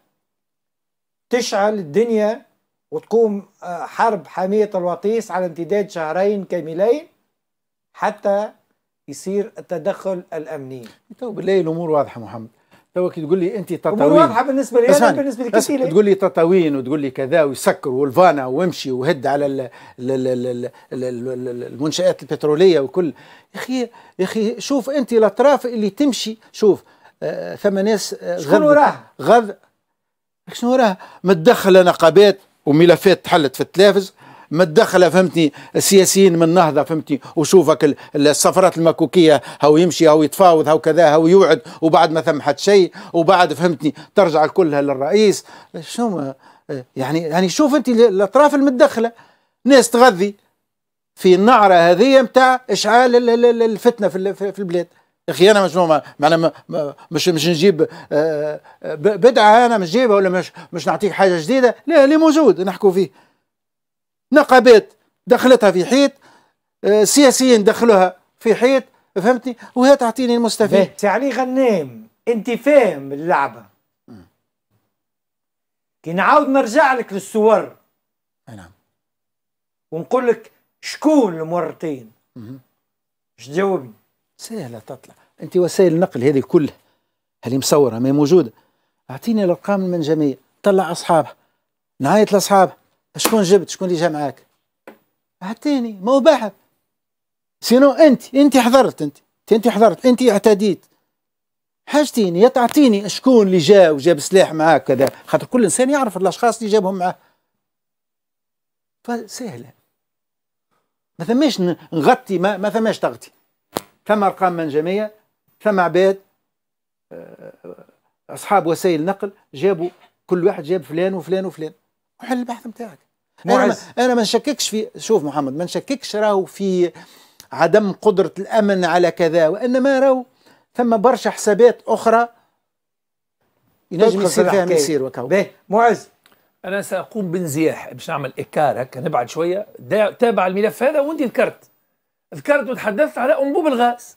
S1: تشعل الدنيا وتقوم آه، حرب حامية
S6: الوطيس على امتداد شهرين كاملين حتى يصير التدخل الامني تو بالله الامور واضحه محمد تو كي تقول لي انت تطاوين واضحه بالنسبه
S1: لي انا بالنسبه لي كثير
S6: تقول لي تطاوين وتقول لي كذا ويسكر والفانا وامشي وهد على المنشات البتروليه وكل يا اخي يا اخي شوف انت الاطراف اللي تمشي شوف ثم ناس شنو شكون غض شنو وراه متدخله نقابات وملفات تحلت في التلافز متدخله فهمتني السياسيين من النهضه فهمتني وشوفك السفرات المكوكيه هاو يمشي هاو يتفاوض هاو كذا هاو يوعد وبعد ما ثم حد شيء وبعد فهمتني ترجع كلها للرئيس شو يعني يعني شوف انت الاطراف المتدخله ناس تغذي في النعره هذه نتاع اشعال الفتنه في البلاد اخي انا مش معنا مش مش نجيب آه، آه، بدعه انا مش نجيبها ولا مش مش نعطيك حاجه جديده لا اللي موجود نحكوا فيه نقابات دخلتها في حيط آه، سياسيين دخلوها في حيط فهمتني وهي تعطيني المستفيد تعلي غنام انت فاهم اللعبه
S1: كي نعاود نرجع لك للصور نعم ونقول لك شكون المورطين اش تجاوبني سهله
S6: تطلع انت وسائل النقل هذه كلها هذه مصوره ما موجوده اعطيني الارقام المنجميه طلع اصحابها نعيط لاصحابها شكون جبت شكون اللي جا معاك عطيني ما هو مباح سينو انت انت حضرت انت انت حضرت انت اعتديت حاجتيني يا تعطيني شكون اللي جا وجاب سلاح معاك كذا خاطر كل انسان يعرف الاشخاص اللي جابهم معاه فسهله ما ثماش نغطي ما, ما ثماش تغطي ثم ارقام منجميه ثم عباد آه، اصحاب وسائل نقل جابوا كل واحد جاب فلان وفلان وفلان وحل البحث نتاعك معز. انا ما, أنا ما نشككش في شوف محمد ما نشككش راهو في عدم قدره الامن على كذا وانما راهو ثم برشا حسابات اخرى ينجم يصير فيها ميسير وكو
S4: معز انا ساقوم بانزياح باش نعمل اكار هكا نبعد شويه تابع الملف هذا وانت ذكرت ذكرت وتحدثت على انبوب الغاز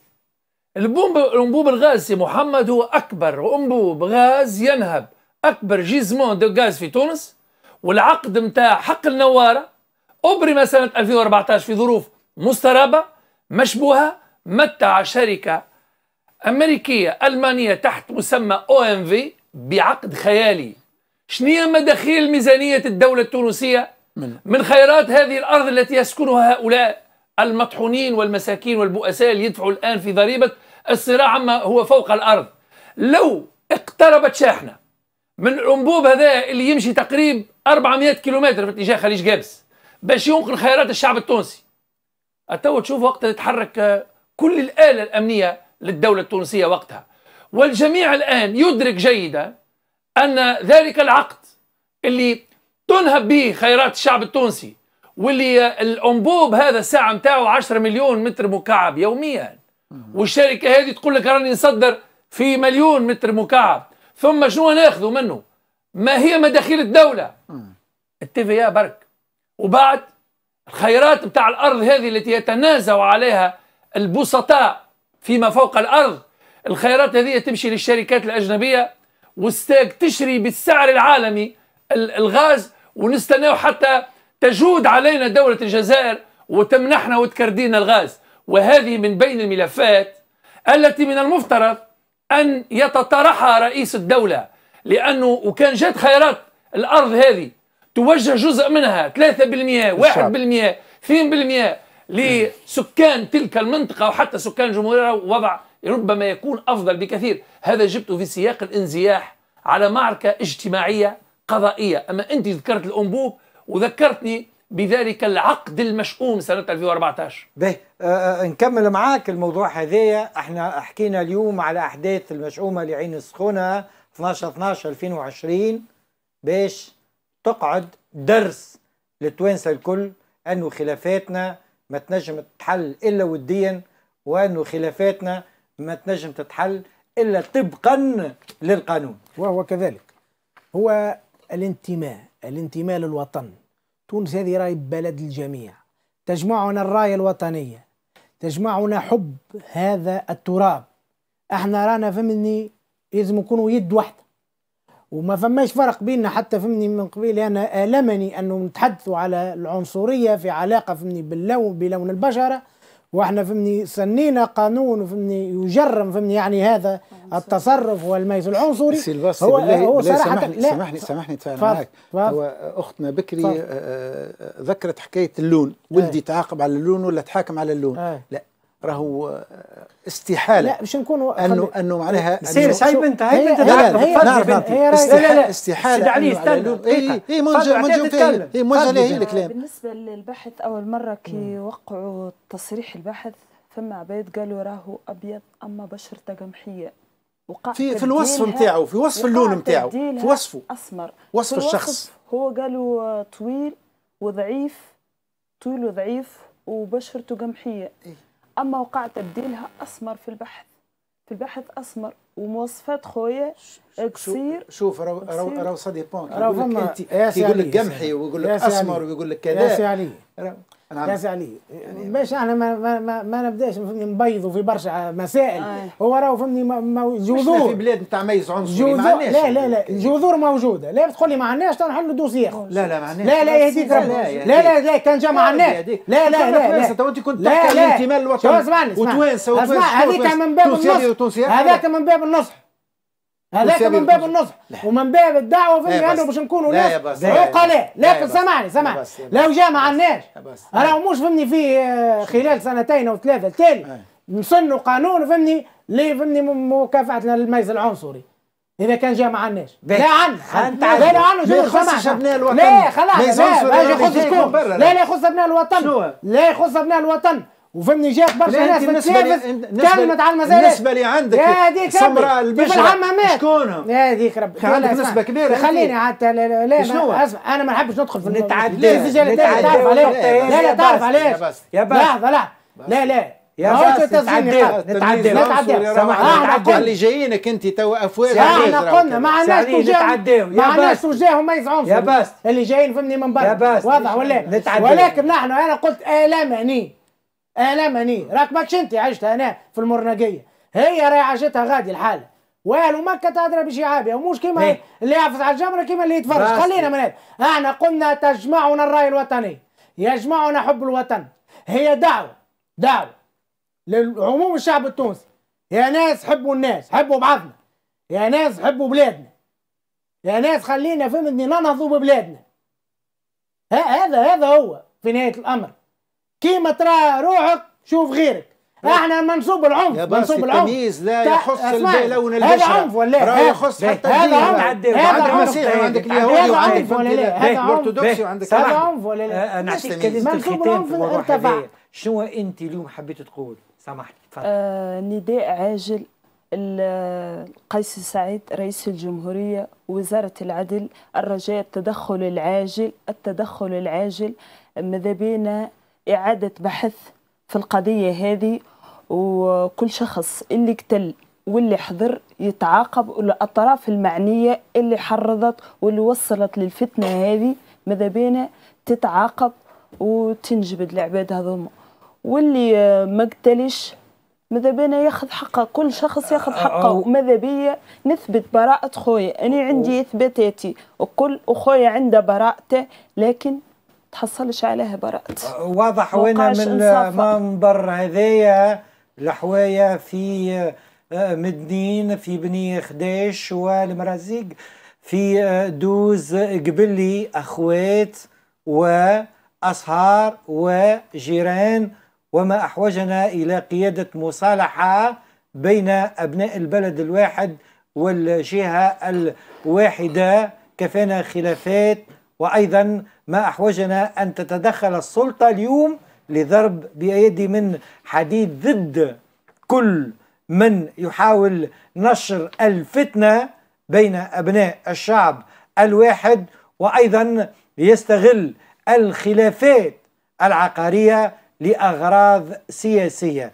S4: البومب انبوب الغاز يا محمد هو اكبر انبوب غاز ينهب اكبر جيزمون دو غاز في تونس والعقد نتاع حق النواره ابرم سنه 2014 في ظروف مستربه مشبوهه متع شركه امريكيه المانيه تحت مسمى او ام في بعقد خيالي شنية مداخيل ميزانية الدولة التونسية من, من خيرات هذه الأرض التي يسكنها هؤلاء المطحونين والمساكين والبؤساء اللي يدفعوا الآن في ضريبة الصراع عما هو فوق الأرض لو اقتربت شاحنة من الأنبوب هذا اللي يمشي تقريب 400 كيلومتر في اتجاه خليج جابس باش ينقل خيارات الشعب التونسي أتو تشوف وقتها تتحرك آه، كل الآلة الأمنية للدولة التونسية وقتها والجميع الآن يدرك جيدا أن ذلك العقد اللي تنهب به خيرات الشعب التونسي واللي الأنبوب هذا الساعة متاعه 10 مليون متر مكعب يوميا والشركة هذه تقول لك راني نصدر في مليون متر مكعب ثم شنو ناخذه منه ما هي مداخيل الدوله التيفيا برك وبعد الخيرات بتاع الارض هذه التي يتنازع عليها البسطاء فيما فوق الارض الخيرات هذه تمشي للشركات الاجنبيه والستاك تشري بالسعر العالمي الغاز ونستناو حتى تجود علينا دوله الجزائر وتمنحنا وتكردينا الغاز وهذه من بين الملفات التي من المفترض ان يتطرحها رئيس الدوله لانه وكان جات خيرات الارض هذه توجه جزء منها 3% 1% 2% لسكان تلك المنطقه وحتى سكان الجمهوريه وضع ربما يكون افضل بكثير هذا جبته في سياق الانزياح على معركه اجتماعيه قضائيه اما انت ذكرت الانبوب وذكرتني بذلك العقد المشؤوم سنة 2014
S1: به آه،, آه نكمل معاك الموضوع هذايا احنا حكينا اليوم على أحداث المشؤومة لعين السخونة 12 12 2020 باش تقعد درس للتوانسه الكل انه خلافاتنا ما تنجم تتحل الا وديا وانه خلافاتنا
S5: ما تنجم تتحل الا طبقا للقانون وهو كذلك هو الانتماء الانتماء للوطن تونس هذه راي بلد الجميع تجمعنا الرايه الوطنيه تجمعنا حب هذا التراب احنا رانا فهمني لازم يكونوا يد واحده وما فماش فرق بيننا حتى فهمني من قبيل انا المني انه نتحدثوا على العنصريه في علاقه فهمني باللون بلون البشره واحنا فهمني سنينا قانون فهمني يجرم فهمني يعني هذا التصرف والميز العنصري سي الباص هو, هو صراحه سامحني لا سامحني سامحني اتفاهم معك هو
S6: اختنا بكري آه، آه، ذكرت حكايه اللون ولدي آه. تعاقب على اللون ولا تحاكم على اللون لا راهو استحاله لا باش نكونوا انه انه معناها سير سايب بنت هي بنت لا لا لا لا استحاله علي أيوة، استنى اي اي منجم هي الكلام
S3: بالنسبه للبحث اول مره كي وقعوا تصريح البحث فما عباد قالوا راهو ابيض اما بشرته قمحيه وقع في في الوصف نتاعو في وصف اللون نتاعو في وصفه اسمر وصف الشخص هو قالوا طويل وضعيف طويل وضعيف وبشرته قمحيه إيه. اما وقع تبديلها اسمر في البحث في البحث اسمر ومواصفات خويا قصير شوف راهو راهو سا ديبون
S6: يقول يقول لك قمحي ويقول لك اسمر ويقول لك كذا يا سي علي
S5: نعم. قاس عليه يعني باش احنا ما ما ما, ما نبداش نبيضوا في برشا مسائل آه. هو راهو فهمني جذور في
S6: بلاد نتاع ميز عنصري لا
S5: لا لا الجذور موجوده لا تقول لي ما عندناش نحلوا دوسي اخر
S6: لا لا ما لا لا يهديك ربي لا لا لا
S5: كان جا ما عندناش لا لا لا لا تو انت كنت تحكي الانتماء للوطن وتوانسه وتوانسه هذاك من باب النصح هذاك من باب النصح
S6: هذاك من باب
S5: النصح ومن باب الدعوه في انه باش نكونوا ناس عقلاء لكن سامعني سامعني لو جاء ما عندناش انا مش فهمني في آه، خلال سنتين او ثلاثه تالي نصنوا قانون فهمني لي فهمني مكافحه الميز العنصري اذا كان جاء ما عندناش لا عندنا انت لا عنه شنو سمعش ابناء الوطن لا خلاص لا يخص لا لا يخص ابناء الوطن لا يخص ابناء الوطن وفهمني جاك برشا ناس في التلفز كلمه على المزارع بالنسبه اللي عندك سمراء البشر الحمامات شكونهم هذيك ربي عندك نسبه كبيره خليني حتى لا لا شنو اسمع انا ما نحبش ندخل في نتعدى تعرف علاش لا لا تعرف علاش لحظه لحظه لا لا يا نتعدى نتعدى نتعدى سامحني اللي
S6: جايينك انت تو افواج آه، احنا قلنا ما عندناش توجيه ما عندناش
S5: توجيه وما يزعمش يا بس اللي جايين فهمني من برا واضح ولا ولكن نحن انا قلت الامني آه، انا ماني راك ماكش انت عشتها هنا في المرنقيه هي راهي عاشتها غادي الحاله والو مكة تهضر بشي عابية ومش كيما إيه. اللي يحفظ على الجمرة كيما اللي يتفرج خلينا من هذا احنا قلنا تجمعنا الراي الوطني يجمعنا حب الوطن هي دعوة دعوة لعموم الشعب التونسي يا ناس حبوا الناس حبوا بعضنا يا ناس حبوا بلادنا يا ناس خلينا فهمتني ننهضوا ببلادنا هذا هذا هو في نهاية الأمر كيما ترى روحك شوف غيرك احنا منصوب العنف منصوب العنف التمييز لا يخص لون البشره هذا عنف ولا لا يخص حتى هذا عنف عندك
S6: مسيحي وعندك اليهودي وعندك ولا لا هذا عنف وعندك هذا عنف ولا لا انا أه، أه، أه، نعطيك كلمه
S1: الختام في شنو انت اليوم حبيت تقول سامحني تفضل
S3: نداء عاجل قيس سعيد رئيس الجمهورية وزارة العدل الرجاء التدخل العاجل التدخل العاجل ماذا بينا إعادة بحث في القضية هذه وكل شخص اللي قتل واللي حضر يتعاقب الأطراف المعنية اللي حرضت واللي وصلت للفتنة هذه ماذا بينا تتعاقب وتنجبد العباد هذوما واللي ما قتلش ماذا بينا ياخذ حقه كل شخص ياخذ حقه وماذا بيا نثبت براءة خويا أنا عندي إثباتاتي وكل أخويا عنده براءته لكن تحصلش عليها برات أه،
S1: واضح وين من المنبر هذايا الحوايا في أه، مدنين في بني خداش والمرازيق في أه، دوز قبلي اخوات واصهار وجيران وما احوجنا الى قياده مصالحه بين ابناء البلد الواحد والجهه الواحده كفانا خلافات وايضا ما أحوجنا أن تتدخل السلطة اليوم لضرب بأيدي من حديد ضد كل من يحاول نشر الفتنة بين أبناء الشعب الواحد وأيضا يستغل الخلافات العقارية لأغراض سياسية